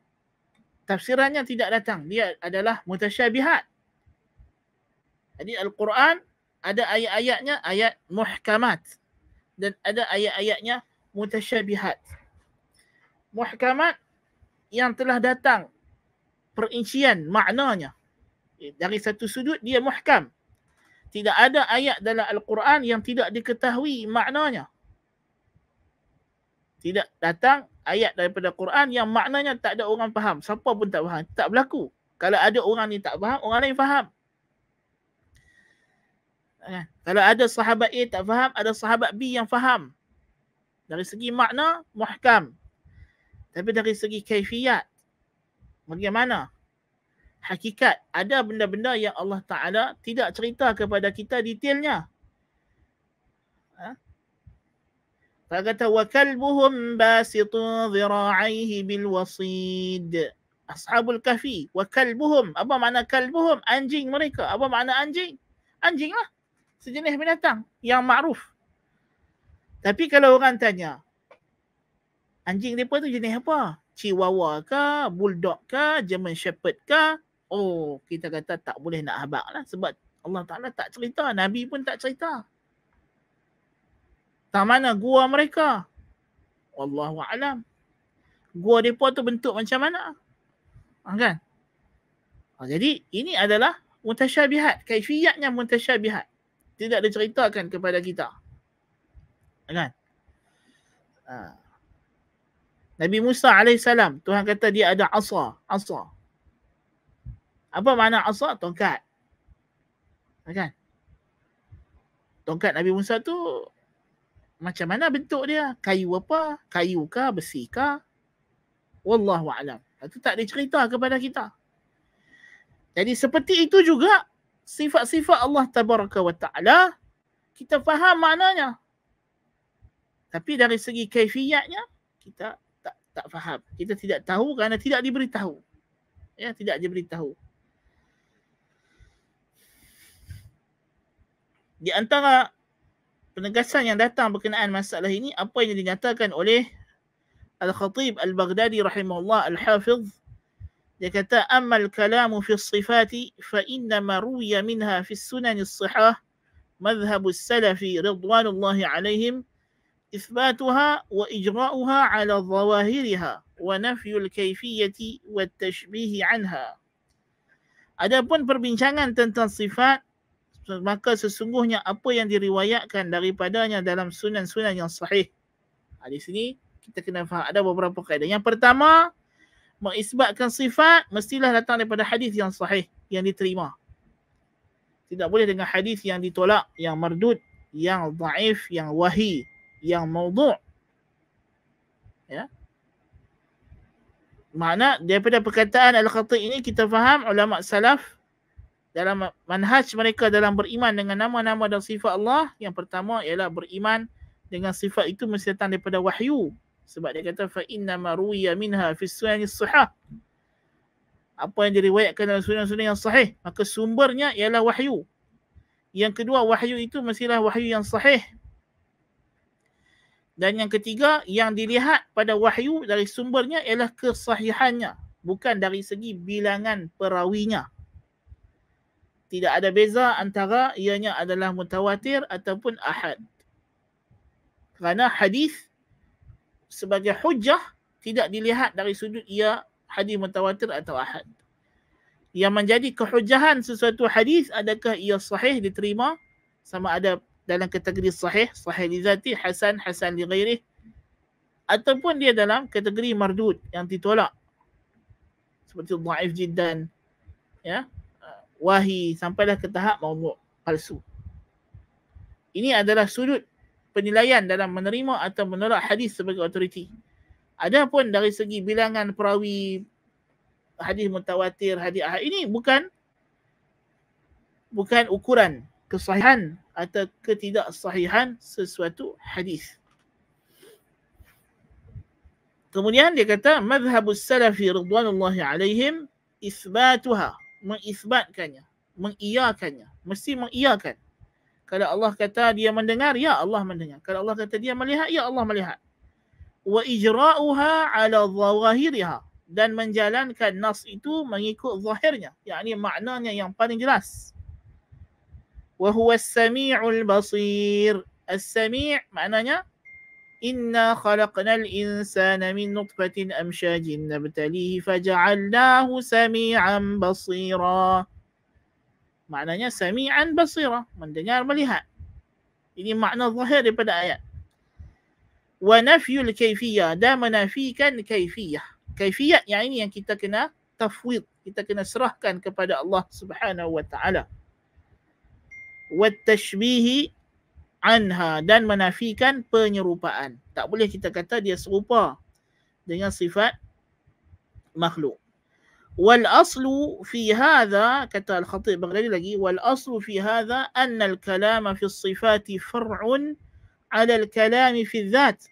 tafsirannya tidak datang dia adalah mutasyabihat jadi al-Quran ada ayat-ayatnya ayat muhkamat dan ada ayat-ayatnya mutasyabihat. Muhkamat yang telah datang perincian maknanya eh, dari satu sudut dia muhkam. Tidak ada ayat dalam Al-Quran yang tidak diketahui maknanya. Tidak datang ayat daripada Quran yang maknanya tak ada orang faham. Siapa pun tak faham. Tak berlaku. Kalau ada orang ni tak faham, orang lain faham. Eh, kalau ada sahabat A tak faham, ada sahabat B yang faham. Dari segi makna, muhkam. Tapi dari segi kaifiat, bagaimana? Hakikat, ada benda-benda yang Allah Ta'ala tidak cerita kepada kita detailnya. Ha? kata, وَكَلْبُهُمْ بَاسِطُ ذِرَاعَيْهِ بِالْوَصِيدِ Ashabul kahfi, وَكَلْبُهُمْ Apa makna kalbuhum? Anjing mereka. Apa makna anjing? Anjing lah sejenis binatang yang makruf. Tapi kalau orang tanya, anjing mereka tu jenis apa? Chihuahua ke, bulldog ke, German Shepherd ke? Oh, kita kata tak boleh nak habak lah sebab Allah Ta'ala tak cerita, Nabi pun tak cerita. Tak mana gua mereka? Wallahu alam. Gua mereka tu bentuk macam mana? Ha, kan? Ha, jadi ini adalah mutasyabihat, kaifiyatnya mutasyabihat tidak diceritakan kepada kita. Kan? Ha. Nabi Musa AS, Tuhan kata dia ada asa. Asa. Apa makna asa? Tongkat. Kan? Tongkat Nabi Musa tu macam mana bentuk dia? Kayu apa? Kayu ke? Besi ke? Wallahu'alam. Itu tak diceritakan kepada kita. Jadi seperti itu juga sifat-sifat Allah tabaraka wa ta'ala, kita faham maknanya. Tapi dari segi kaifiatnya, kita tak tak faham. Kita tidak tahu kerana tidak diberitahu. Ya, tidak diberitahu. Di antara penegasan yang datang berkenaan masalah ini, apa yang dinyatakan oleh Al-Khatib Al-Baghdadi rahimahullah Al-Hafidh dia kata amal kalamu fi sifati fa inna ma ruwiya minha fi sunan as-sihah madhhab as-salafi ridwanullahi alaihim ithbatuha wa ijra'uha ala dhawahiriha wa nafyul kayfiyyati wa at-tashbih anha. Adapun perbincangan tentang sifat maka sesungguhnya apa yang diriwayatkan daripadanya dalam sunan-sunan yang sahih. Ha, di sini kita kena faham ada beberapa kaedah. Yang pertama, mengisbatkan sifat mestilah datang daripada hadis yang sahih yang diterima. Tidak boleh dengan hadis yang ditolak, yang mardud, yang dhaif, yang wahi, yang maudhu'. Ya. Makna daripada perkataan al-Khatib ini kita faham ulama salaf dalam manhaj mereka dalam beriman dengan nama-nama dan sifat Allah yang pertama ialah beriman dengan sifat itu mesti datang daripada wahyu sebab dia kata fa inna ma ruwiya minha fi sunan sahih apa yang diriwayatkan dalam sunan-sunan yang sahih maka sumbernya ialah wahyu yang kedua wahyu itu mestilah wahyu yang sahih dan yang ketiga yang dilihat pada wahyu dari sumbernya ialah kesahihannya bukan dari segi bilangan perawinya tidak ada beza antara ianya adalah mutawatir ataupun ahad kerana hadis sebagai hujah tidak dilihat dari sudut ia hadis mutawatir atau ahad. Yang menjadi kehujahan sesuatu hadis adakah ia sahih diterima sama ada dalam kategori sahih, sahih li zati, hasan, hasan li ghairih ataupun dia dalam kategori mardud yang ditolak. Seperti dhaif jiddan, ya, wahi sampailah ke tahap maudhu' palsu. Ini adalah sudut penilaian dalam menerima atau menolak hadis sebagai autoriti. Adapun dari segi bilangan perawi hadis mutawatir, hadis ahad ini bukan bukan ukuran kesahihan atau ketidaksahihan sesuatu hadis. Kemudian dia kata mazhab salafi radhwanullahi alaihim isbatuha mengisbatkannya, mengiyakannya, mesti mengiyakan kalau Allah kata dia mendengar, ya Allah mendengar. Kalau Allah kata dia melihat, ya Allah melihat. Wa ijra'uha ala zawahiriha. Dan menjalankan nas itu mengikut zahirnya. Ia yani maknanya yang paling jelas. Wa huwa sami'ul basir. As-sami' maknanya Inna khalaqna al-insana min nutfatin amshajin nabtalihi faja'allahu sami'an basira maknanya sami'an basira mendengar melihat ini makna zahir daripada ayat wa nafyul kayfiyah da menafikan kayfiyah kayfiyah yang ini yang kita kena tafwid kita kena serahkan kepada Allah Subhanahu wa taala wa tashbih anha dan menafikan penyerupaan tak boleh kita kata dia serupa dengan sifat makhluk والأصل في هذا كتب الخطيب بغدادي والأصل في هذا أن الكلام في الصفات فرع على الكلام في الذات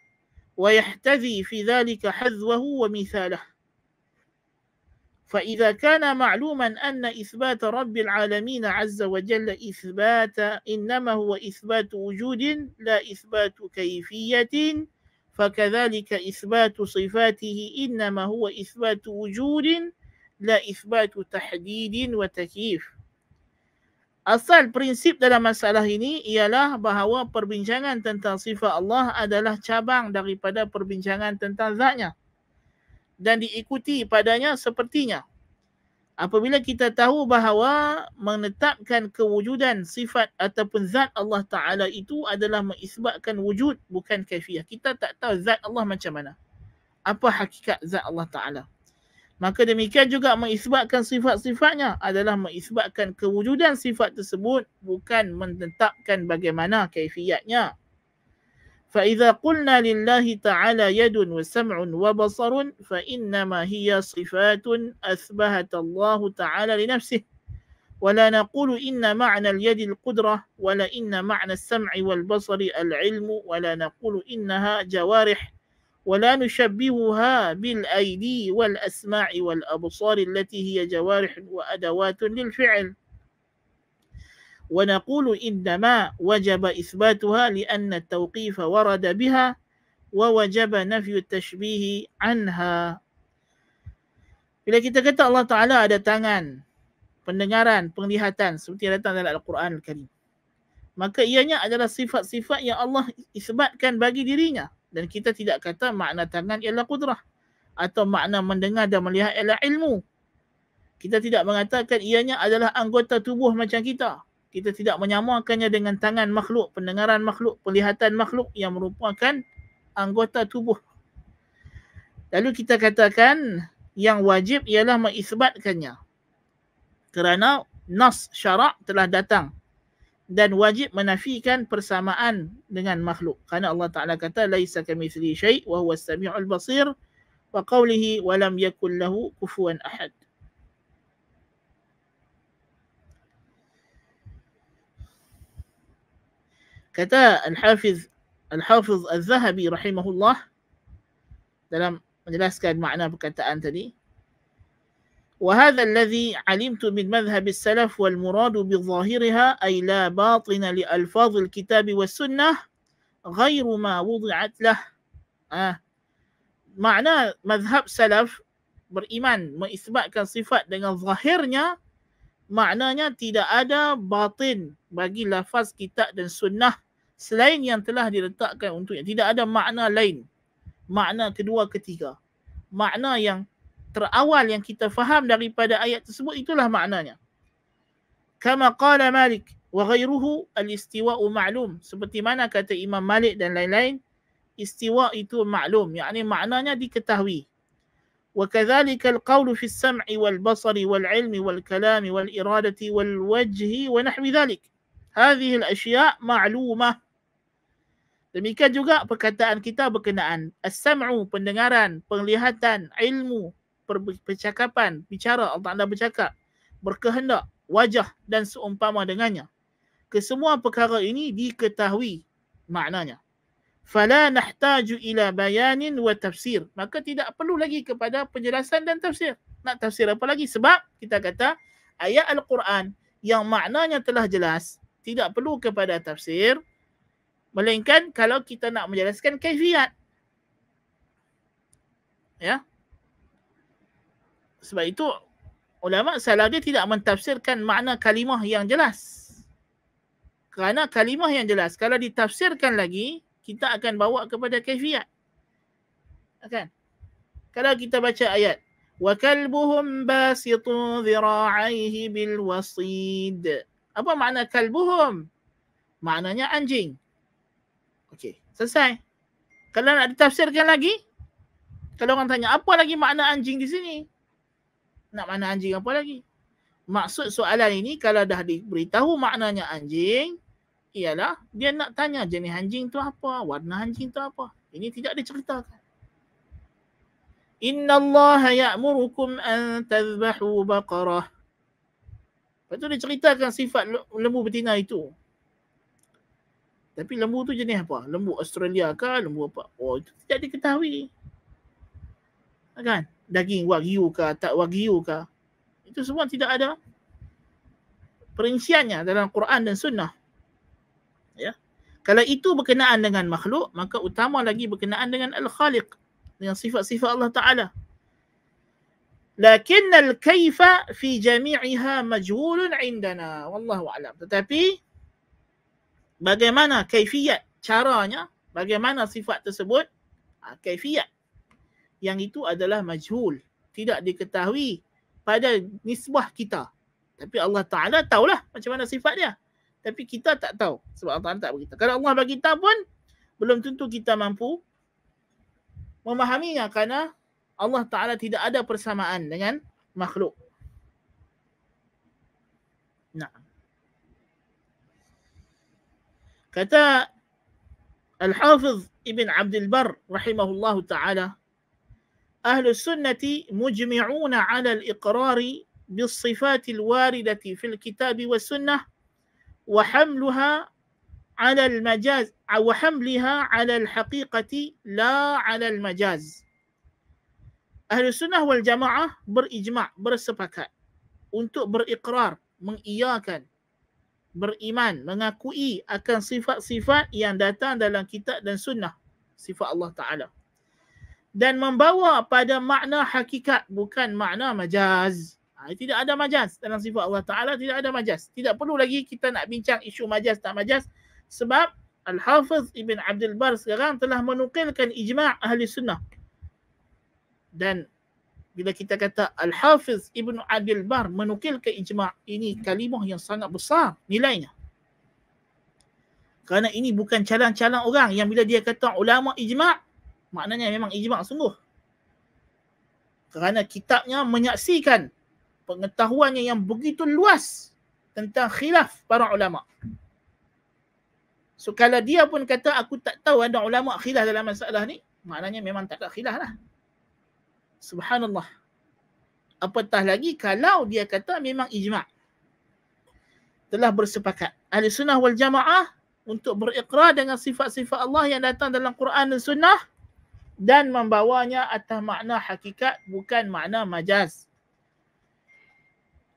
ويحتذي في ذلك حذوه ومثاله فإذا كان معلوما أن إثبات رب العالمين عز وجل إثبات إنما هو إثبات وجود لا إثبات كيفية فكذلك إثبات صفاته إنما هو إثبات وجود لا إثبات تحديد وتكييف Asal prinsip dalam masalah ini ialah bahawa perbincangan tentang sifat Allah adalah cabang daripada perbincangan tentang zatnya dan diikuti padanya sepertinya. Apabila kita tahu bahawa menetapkan kewujudan sifat ataupun zat Allah Ta'ala itu adalah mengisbatkan wujud bukan kafiah. Kita tak tahu zat Allah macam mana. Apa hakikat zat Allah Ta'ala. Maka demikian juga mengisbatkan sifat-sifatnya adalah mengisbatkan kewujudan sifat tersebut bukan menetapkan bagaimana kaifiatnya. فَإِذَا قُلْنَا لِلَّهِ تَعَالَى يَدٌ وَسَمْعٌ وَبَصَرٌ فَإِنَّمَا هِيَ صِفَاتٌ أَثْبَهَتَ اللَّهُ تَعَالَى لِنَفْسِهِ وَلَا نَقُولُ إِنَّ مَعْنَى الْيَدِ الْقُدْرَةُ وَلَا إِنَّ مَعْنَى السَّمْعِ وَالْبَصَرِ الْعِلْمُ وَلَا نَقُولُ إِنَّهَا جَوَارِحٌ ولا نشبهها بالأيدي والأسماع والأبصار التي هي جوارح وأدوات للفعل ونقول إنما وجب إثباتها لأن التوقيف ورد بها ووجب نفي التشبيه عنها Bila kita kata Allah Ta'ala ada tangan, pendengaran, penglihatan seperti yang datang dalam Al-Quran Al-Karim. Maka ianya adalah sifat-sifat yang Allah isbatkan bagi dirinya dan kita tidak kata makna tangan ialah kudrah atau makna mendengar dan melihat ialah ilmu. Kita tidak mengatakan ianya adalah anggota tubuh macam kita. Kita tidak menyamakannya dengan tangan makhluk, pendengaran makhluk, penglihatan makhluk yang merupakan anggota tubuh. Lalu kita katakan yang wajib ialah mengisbatkannya. Kerana nas syarak telah datang dan wajib menafikan persamaan dengan makhluk kerana Allah Taala kata laisa kamitsli syai wa huwa as-sami'ul basir wa qawlihi wa lam yakul lahu kufuwan ahad kata al-hafiz al-hafiz az-zahabi rahimahullah dalam menjelaskan makna perkataan tadi وهذا الذي علمت من مذهب السلف والمراد بظاهرها أي لا باطن لألفاظ الكتاب والسنة غير ما وضعت له آه. معنى مذهب سلف beriman mengisbatkan sifat dengan zahirnya maknanya tidak ada batin bagi lafaz kitab dan sunnah selain yang telah diletakkan untuknya tidak ada makna lain makna kedua ketiga makna yang terawal yang kita faham daripada ayat tersebut itulah maknanya. Kama qala Malik wa ghayruhu al-istiwa'u ma'lum. Seperti mana kata Imam Malik dan lain-lain, istiwa itu maklum, yakni maknanya diketahui. Wa kadzalika al-qawl fi as-sam'i wal-basari wal-'ilmi wal-kalami wal-iradati wal-wajhi wa nahwi dhalik. Hadhihi al-ashya' ma'lumah. Demikian juga perkataan kita berkenaan as-sam'u pendengaran, penglihatan, ilmu, percakapan, bicara Allah Ta'ala bercakap, berkehendak, wajah dan seumpama dengannya. Kesemua perkara ini diketahui maknanya. Fala nahtaju ila bayanin wa tafsir. Maka tidak perlu lagi kepada penjelasan dan tafsir. Nak tafsir apa lagi? Sebab kita kata ayat Al-Quran yang maknanya telah jelas tidak perlu kepada tafsir. Melainkan kalau kita nak menjelaskan kaifiat. Ya, sebab itu ulama salah dia tidak mentafsirkan makna kalimah yang jelas kerana kalimah yang jelas kalau ditafsirkan lagi kita akan bawa kepada kaifiat kan kalau kita baca ayat wa kalbuhum basitu dhira'aihi bil wasid apa makna kalbuhum maknanya anjing okey selesai kalau nak ditafsirkan lagi kalau orang tanya apa lagi makna anjing di sini nak mana anjing apa lagi? Maksud soalan ini kalau dah diberitahu maknanya anjing, ialah dia nak tanya jenis anjing tu apa, warna anjing tu apa. Ini tidak diceritakan. Inna Allah ya'murukum an tazbahu baqarah. Lepas tu diceritakan sifat lembu betina itu. Tapi lembu tu jenis apa? Lembu Australia ke? Lembu apa? Oh, itu tidak diketahui. Kan? daging wagyu ke tak wagyu ke itu semua tidak ada perinciannya dalam Quran dan sunnah ya kalau itu berkenaan dengan makhluk maka utama lagi berkenaan dengan al-khaliq dengan sifat-sifat Allah taala lakinn al kayfa fi jami'iha majhul 'indana wallahu a'lam tetapi bagaimana kaifiat caranya bagaimana sifat tersebut ha, kaifiat yang itu adalah majhul. Tidak diketahui pada nisbah kita. Tapi Allah Ta'ala tahulah macam mana sifat dia. Tapi kita tak tahu sebab Allah Ta'ala tak beritahu. Kalau Allah bagi beritahu pun belum tentu kita mampu memahaminya kerana Allah Ta'ala tidak ada persamaan dengan makhluk. Nah. Kata Al-Hafiz Ibn Abdul Bar rahimahullahu ta'ala أهل السنة مجمعون على الإقرار بالصفات الواردة في الكتاب والسنة وحملها على المجاز أو حملها على الحقيقة لا على المجاز أهل السنة والجماعة برإجماع برسبكة untuk berikrar, mengiyakan, beriman, mengakui akan sifat-sifat yang datang dalam kitab dan sunnah sifat Allah Ta'ala dan membawa pada makna hakikat bukan makna majaz. Ha, tidak ada majaz dalam sifat Allah Ta'ala, tidak ada majaz. Tidak perlu lagi kita nak bincang isu majaz tak majaz sebab Al-Hafiz Ibn Abdul Bar sekarang telah menukilkan ijma' Ahli Sunnah. Dan bila kita kata Al-Hafiz Ibn Abdul Bar menukilkan ijma' ini kalimah yang sangat besar nilainya. Kerana ini bukan calang-calang orang yang bila dia kata ulama ijma' maknanya memang ijma' sungguh. Kerana kitabnya menyaksikan pengetahuannya yang begitu luas tentang khilaf para ulama. So kalau dia pun kata aku tak tahu ada ulama khilaf dalam masalah ni, maknanya memang tak ada khilaf lah. Subhanallah. Apatah lagi kalau dia kata memang ijma' telah bersepakat. Ahli sunnah wal jamaah untuk berikrar dengan sifat-sifat Allah yang datang dalam Quran dan sunnah dan membawanya atas makna hakikat bukan makna majaz.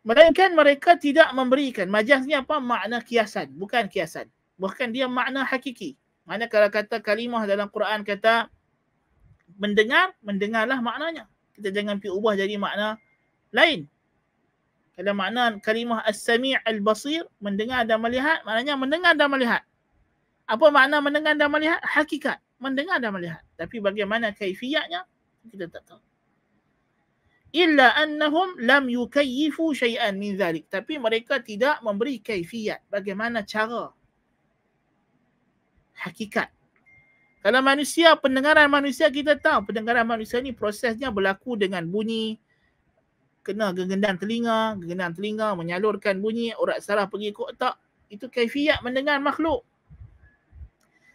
Melainkan mereka tidak memberikan. Majaz ni apa? Makna kiasan. Bukan kiasan. Bahkan dia makna hakiki. Mana kalau kata kalimah dalam Quran kata mendengar, mendengarlah maknanya. Kita jangan pergi ubah jadi makna lain. Kalau makna kalimah as-sami' al-basir, mendengar dan melihat, maknanya mendengar dan melihat. Apa makna mendengar dan melihat? Hakikat. Mendengar dan melihat. Tapi bagaimana kaifiatnya kita tak tahu. Illa annahum lam yukayyifu syai'an min zalik. Tapi mereka tidak memberi kaifiat bagaimana cara hakikat. Kalau manusia, pendengaran manusia kita tahu. Pendengaran manusia ni prosesnya berlaku dengan bunyi. Kena gegendang telinga. Gegendang telinga menyalurkan bunyi. Orang salah pergi ke otak. Itu kaifiat mendengar makhluk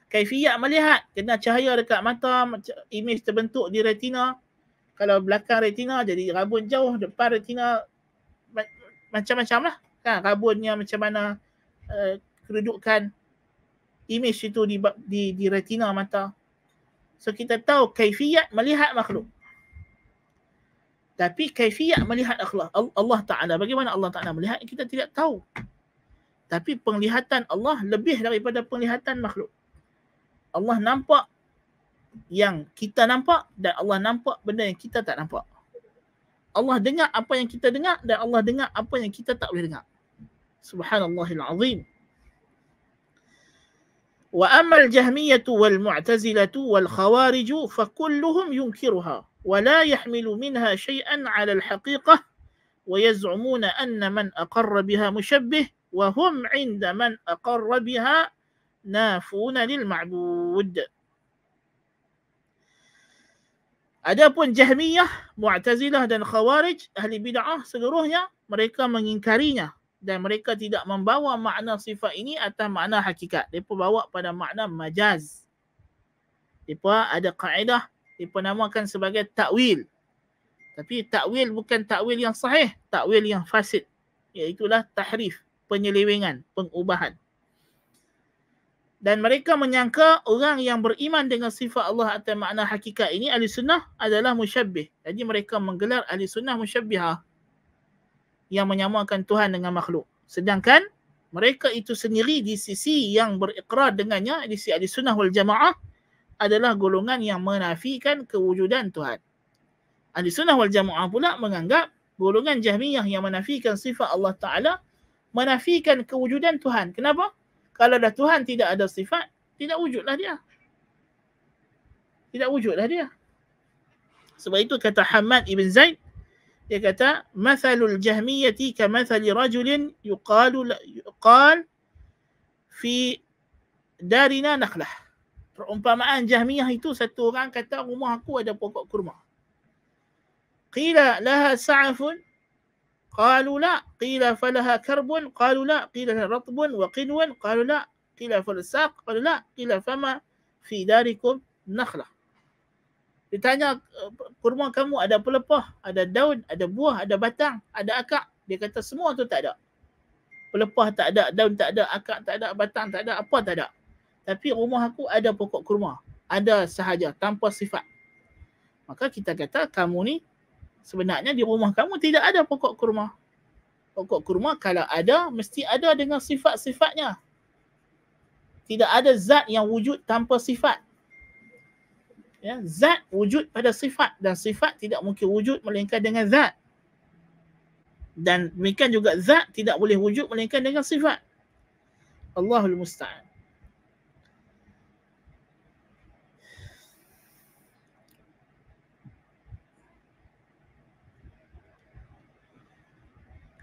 kaifiat melihat kena cahaya dekat mata imej terbentuk di retina kalau belakang retina jadi rabun jauh depan retina macam-macam lah kan rabunnya macam mana uh, kedudukan image itu di, di, di retina mata so kita tahu kaifiat melihat makhluk tapi kaifiat melihat akhlak Allah Ta'ala bagaimana Allah Ta'ala melihat kita tidak tahu tapi penglihatan Allah lebih daripada penglihatan makhluk Allah nampak yang kita nampak dan Allah nampak benda yang kita tak nampak. Allah dengar apa yang kita dengar dan Allah dengar apa yang kita tak boleh dengar. Subhanallahil azim. Wa amal jahmiyah wal mu'tazilah wal khawarij fa kulluhum yunkiruha wa la yahmilu minha shay'an 'ala al haqiqah wa yaz'umuna anna man aqarra biha mushabbih wa hum 'inda man aqarra biha نافون للمعبود Adapun Jahmiyah, Mu'tazilah dan Khawarij, ahli bid'ah seluruhnya mereka mengingkarinya dan mereka tidak membawa makna sifat ini atas makna hakikat. Depa bawa pada makna majaz. Depa ada kaedah depa namakan sebagai takwil. Tapi takwil bukan takwil yang sahih, takwil yang fasid. Iaitulah tahrif, penyelewengan, pengubahan dan mereka menyangka orang yang beriman dengan sifat Allah atau makna hakikat ini ahli sunnah adalah musyabbih. Jadi mereka menggelar ahli sunnah musyabbihah yang menyamakan Tuhan dengan makhluk. Sedangkan mereka itu sendiri di sisi yang berikrar dengannya di sisi ahli sunnah wal jamaah adalah golongan yang menafikan kewujudan Tuhan. Ahli sunnah wal jamaah pula menganggap golongan jahmiyah yang menafikan sifat Allah Ta'ala menafikan kewujudan Tuhan. Kenapa? kalau dah Tuhan tidak ada sifat, tidak wujudlah dia. Tidak wujudlah dia. Sebab itu kata Hamad ibn Zaid, dia kata, "Mathalul Jahmiyati kamathali rajulin yuqalu yuqal fi darina nakhlah." Perumpamaan Jahmiyah itu satu orang kata rumah aku ada pokok kurma. Qila laha sa'afun قالوا لا قيل فلها كرب قالوا لا قيل لها رطب وقنوا قالوا لا قيل فلساق قالوا لا قيل فما في داركم نخلة ditanya kurma kamu ada pelepah, ada daun, ada buah, ada batang, ada akak. Dia kata semua tu tak ada. Pelepah tak ada, daun tak ada, akak tak ada, batang tak ada, apa tak ada. Tapi rumah aku ada pokok kurma. Ada sahaja tanpa sifat. Maka kita kata kamu ni sebenarnya di rumah kamu tidak ada pokok kurma. Pokok kurma kalau ada, mesti ada dengan sifat-sifatnya. Tidak ada zat yang wujud tanpa sifat. Ya, zat wujud pada sifat dan sifat tidak mungkin wujud melainkan dengan zat. Dan demikian juga zat tidak boleh wujud melainkan dengan sifat. Allahul Musta'an.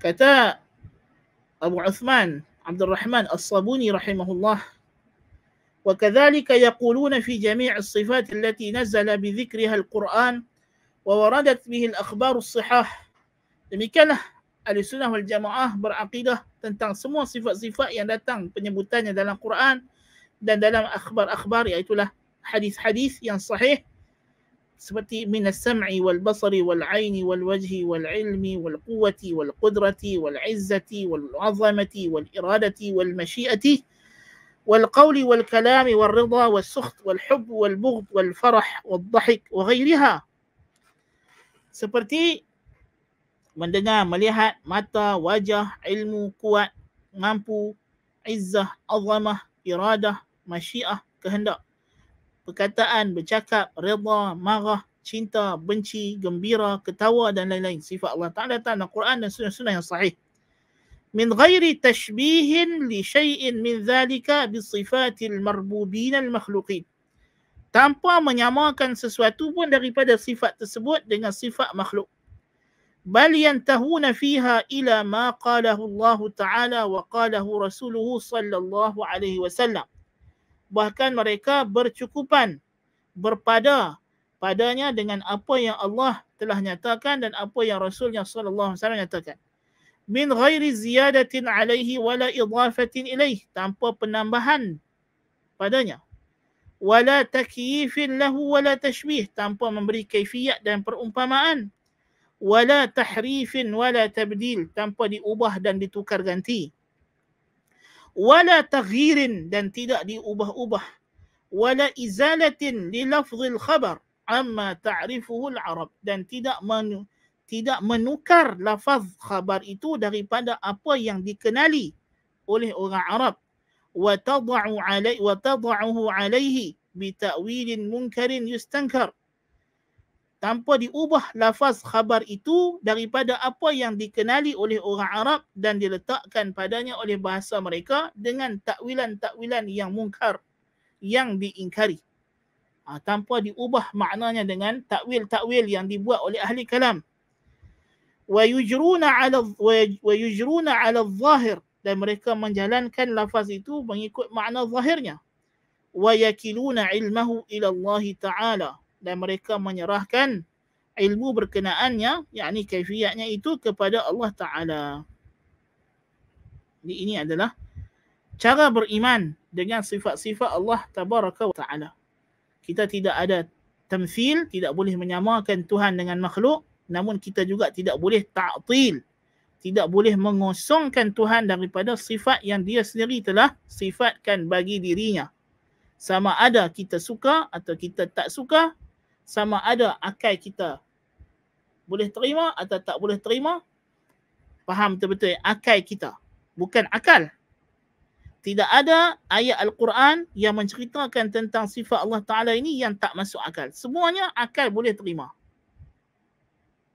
Kata Abu Uthman Abdul Rahman As-Sabuni rahimahullah وكذلك يقولون في جميع الصفات التي نزل بذكرها القرآن ووردت به الأخبار الصحاح demikianlah ahli sunnah wal jamaah berakidah tentang semua sifat-sifat yang datang penyebutannya dalam Quran dan dalam akhbar-akhbar iaitulah hadis-hadis yang sahih نسبة من السمع والبصر والعين والوجه والعلم والقوة والقدرة والعزة والعظمة والإرادة والمشيئة والقول والكلام والرضا والسخط والحب والبغض والفرح والضحك وغيرها seperti mendengar, melihat, mata, wajah, ilmu, kuat, mampu, izzah, azamah, iradah, masyiah, kehendak. perkataan, bercakap, redha, marah, cinta, benci, gembira, ketawa dan lain-lain. Sifat Allah Ta'ala dalam quran dan sunnah-sunnah yang sahih. Min ghairi tashbihin li syai'in min zalika bi sifatil marbubin al-makhluqin. Tanpa menyamakan sesuatu pun daripada sifat tersebut dengan sifat makhluk. Bal yantahuna fiha ila ma qalahu Allah Ta'ala wa qalahu Rasuluhu sallallahu alaihi wasallam bahkan mereka bercukupan berpada padanya dengan apa yang Allah telah nyatakan dan apa yang Rasulnya sallallahu alaihi wasallam nyatakan min ghairi ziyadatin alaihi wala idafatin ilaihi tanpa penambahan padanya wala takyifin lahu wala tashbih tanpa memberi kaifiat dan perumpamaan wala tahrifin wala tabdil tanpa diubah dan ditukar ganti wala taghyirin dan tidak diubah-ubah wala izalatin li lafzil khabar amma ta'rifuhu al-arab dan tidak men, tidak menukar lafaz khabar itu daripada apa yang dikenali oleh orang Arab wa tad'u alai wa tad'uhu alayhi bi ta'wilin munkarin yustankar tanpa diubah lafaz khabar itu daripada apa yang dikenali oleh orang Arab dan diletakkan padanya oleh bahasa mereka dengan takwilan-takwilan yang mungkar yang diingkari ha, tanpa diubah maknanya dengan takwil-takwil yang dibuat oleh ahli kalam wayujruna ala wayujruna ala zahir dan mereka menjalankan lafaz itu mengikut makna zahirnya wayakiluna ilmahu ila Allah taala dan mereka menyerahkan ilmu berkenaannya yakni kaifiatnya itu kepada Allah taala ini ini adalah cara beriman dengan sifat-sifat Allah tabaraka wa taala kita tidak ada tamthil tidak boleh menyamakan Tuhan dengan makhluk namun kita juga tidak boleh ta'til tidak boleh mengosongkan Tuhan daripada sifat yang dia sendiri telah sifatkan bagi dirinya. Sama ada kita suka atau kita tak suka, sama ada akal kita boleh terima atau tak boleh terima faham betul-betul akal kita bukan akal tidak ada ayat al-Quran yang menceritakan tentang sifat Allah Taala ini yang tak masuk akal semuanya akal boleh terima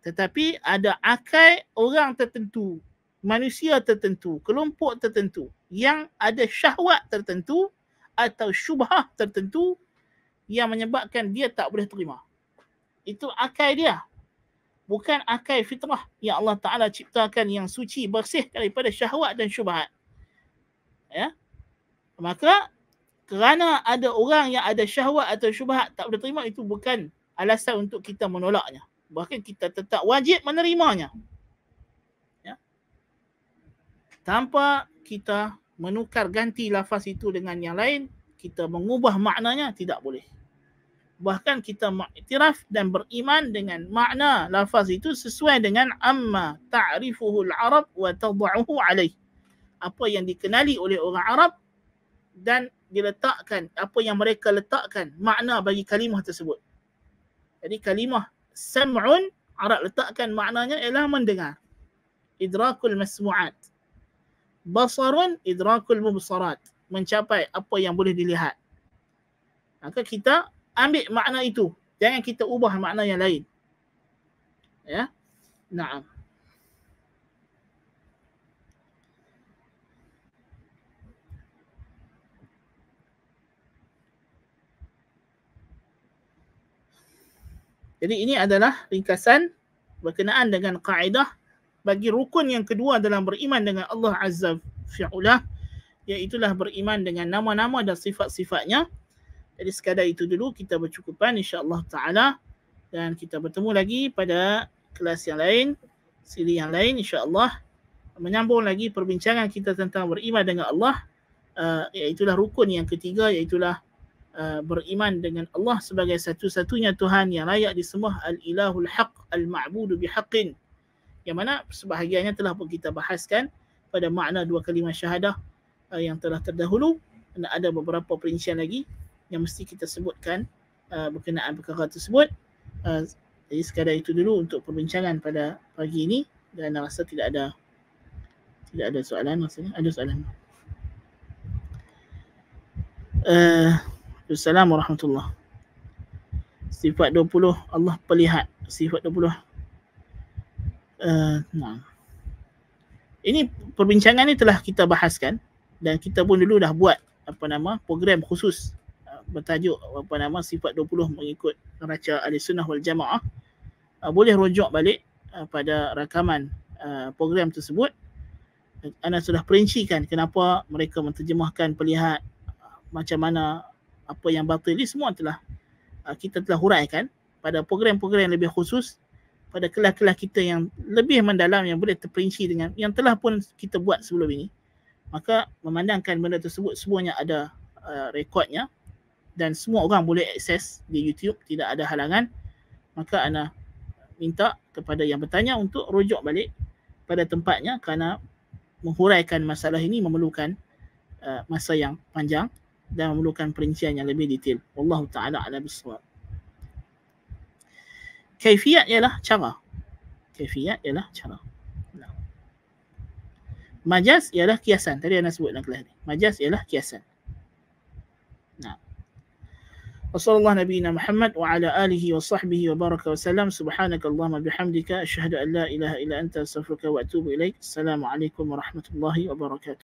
tetapi ada akal orang tertentu manusia tertentu kelompok tertentu yang ada syahwat tertentu atau syubhah tertentu yang menyebabkan dia tak boleh terima. Itu akai dia. Bukan akai fitrah yang Allah Ta'ala ciptakan yang suci bersih daripada syahwat dan syubhat. Ya? Maka kerana ada orang yang ada syahwat atau syubhat tak boleh terima itu bukan alasan untuk kita menolaknya. Bahkan kita tetap wajib menerimanya. Ya? Tanpa kita menukar ganti lafaz itu dengan yang lain kita mengubah maknanya tidak boleh. Bahkan kita mengiktiraf dan beriman dengan makna lafaz itu sesuai dengan amma ta'rifuhu al-Arab wa tadha'uhu alaih. Apa yang dikenali oleh orang Arab dan diletakkan, apa yang mereka letakkan makna bagi kalimah tersebut. Jadi kalimah sam'un, Arab letakkan maknanya ialah mendengar. Idrakul masmu'at. Basarun, idrakul mubsarat mencapai apa yang boleh dilihat. Maka kita ambil makna itu. Jangan kita ubah makna yang lain. Ya. Naam. Jadi ini adalah ringkasan berkenaan dengan kaedah bagi rukun yang kedua dalam beriman dengan Allah Azza wa Jalla iaitulah beriman dengan nama-nama dan sifat-sifatnya. Jadi sekadar itu dulu kita bercukupan insya-Allah taala dan kita bertemu lagi pada kelas yang lain, siri yang lain insya-Allah menyambung lagi perbincangan kita tentang beriman dengan Allah uh, iaitulah rukun yang ketiga iaitulah uh, beriman dengan Allah sebagai satu-satunya Tuhan yang layak disembah al-ilahul haq al-ma'budu bihaqin yang mana sebahagiannya telah pun kita bahaskan pada makna dua kalimah syahadah uh, yang telah terdahulu dan ada beberapa perincian lagi yang mesti kita sebutkan uh, berkenaan perkara tersebut. Uh, jadi sekadar itu dulu untuk perbincangan pada pagi ini dan rasa tidak ada tidak ada soalan maksudnya ada soalan. Uh, Assalamualaikum warahmatullahi sifat 20 Allah pelihat sifat 20 eh uh, nah ini perbincangan ni telah kita bahaskan dan kita pun dulu dah buat apa nama program khusus uh, bertajuk apa nama sifat 20 mengikut neraca ahli sunnah wal jamaah uh, boleh rujuk balik uh, pada rakaman program tersebut anda sudah perincikan kenapa mereka menterjemahkan pelihat macam mana apa yang batil ini semua telah kita telah huraikan pada program-program yang lebih khusus pada kelas-kelas kita yang lebih mendalam yang boleh terperinci dengan yang telah pun kita buat sebelum ini maka memandangkan benda tersebut semuanya ada uh, rekodnya dan semua orang boleh akses di YouTube tidak ada halangan maka ana minta kepada yang bertanya untuk rujuk balik pada tempatnya kerana menghuraikan masalah ini memerlukan uh, masa yang panjang dan memerlukan perincian yang lebih detail wallahu taala ala bisawab kaifiat ialah cara kaifiat ialah cara Majas ialah kiasan. Tadi Anda sebut dalam kelas ni. Majas ialah kiasan. Nah. وصلى الله نبينا محمد وعلى آله وصحبه وبارك وسلم سبحانك اللهم بحمدك أشهد أن لا إله إلا أنت أستغفرك وأتوب إليك السلام عليكم ورحمة الله وبركاته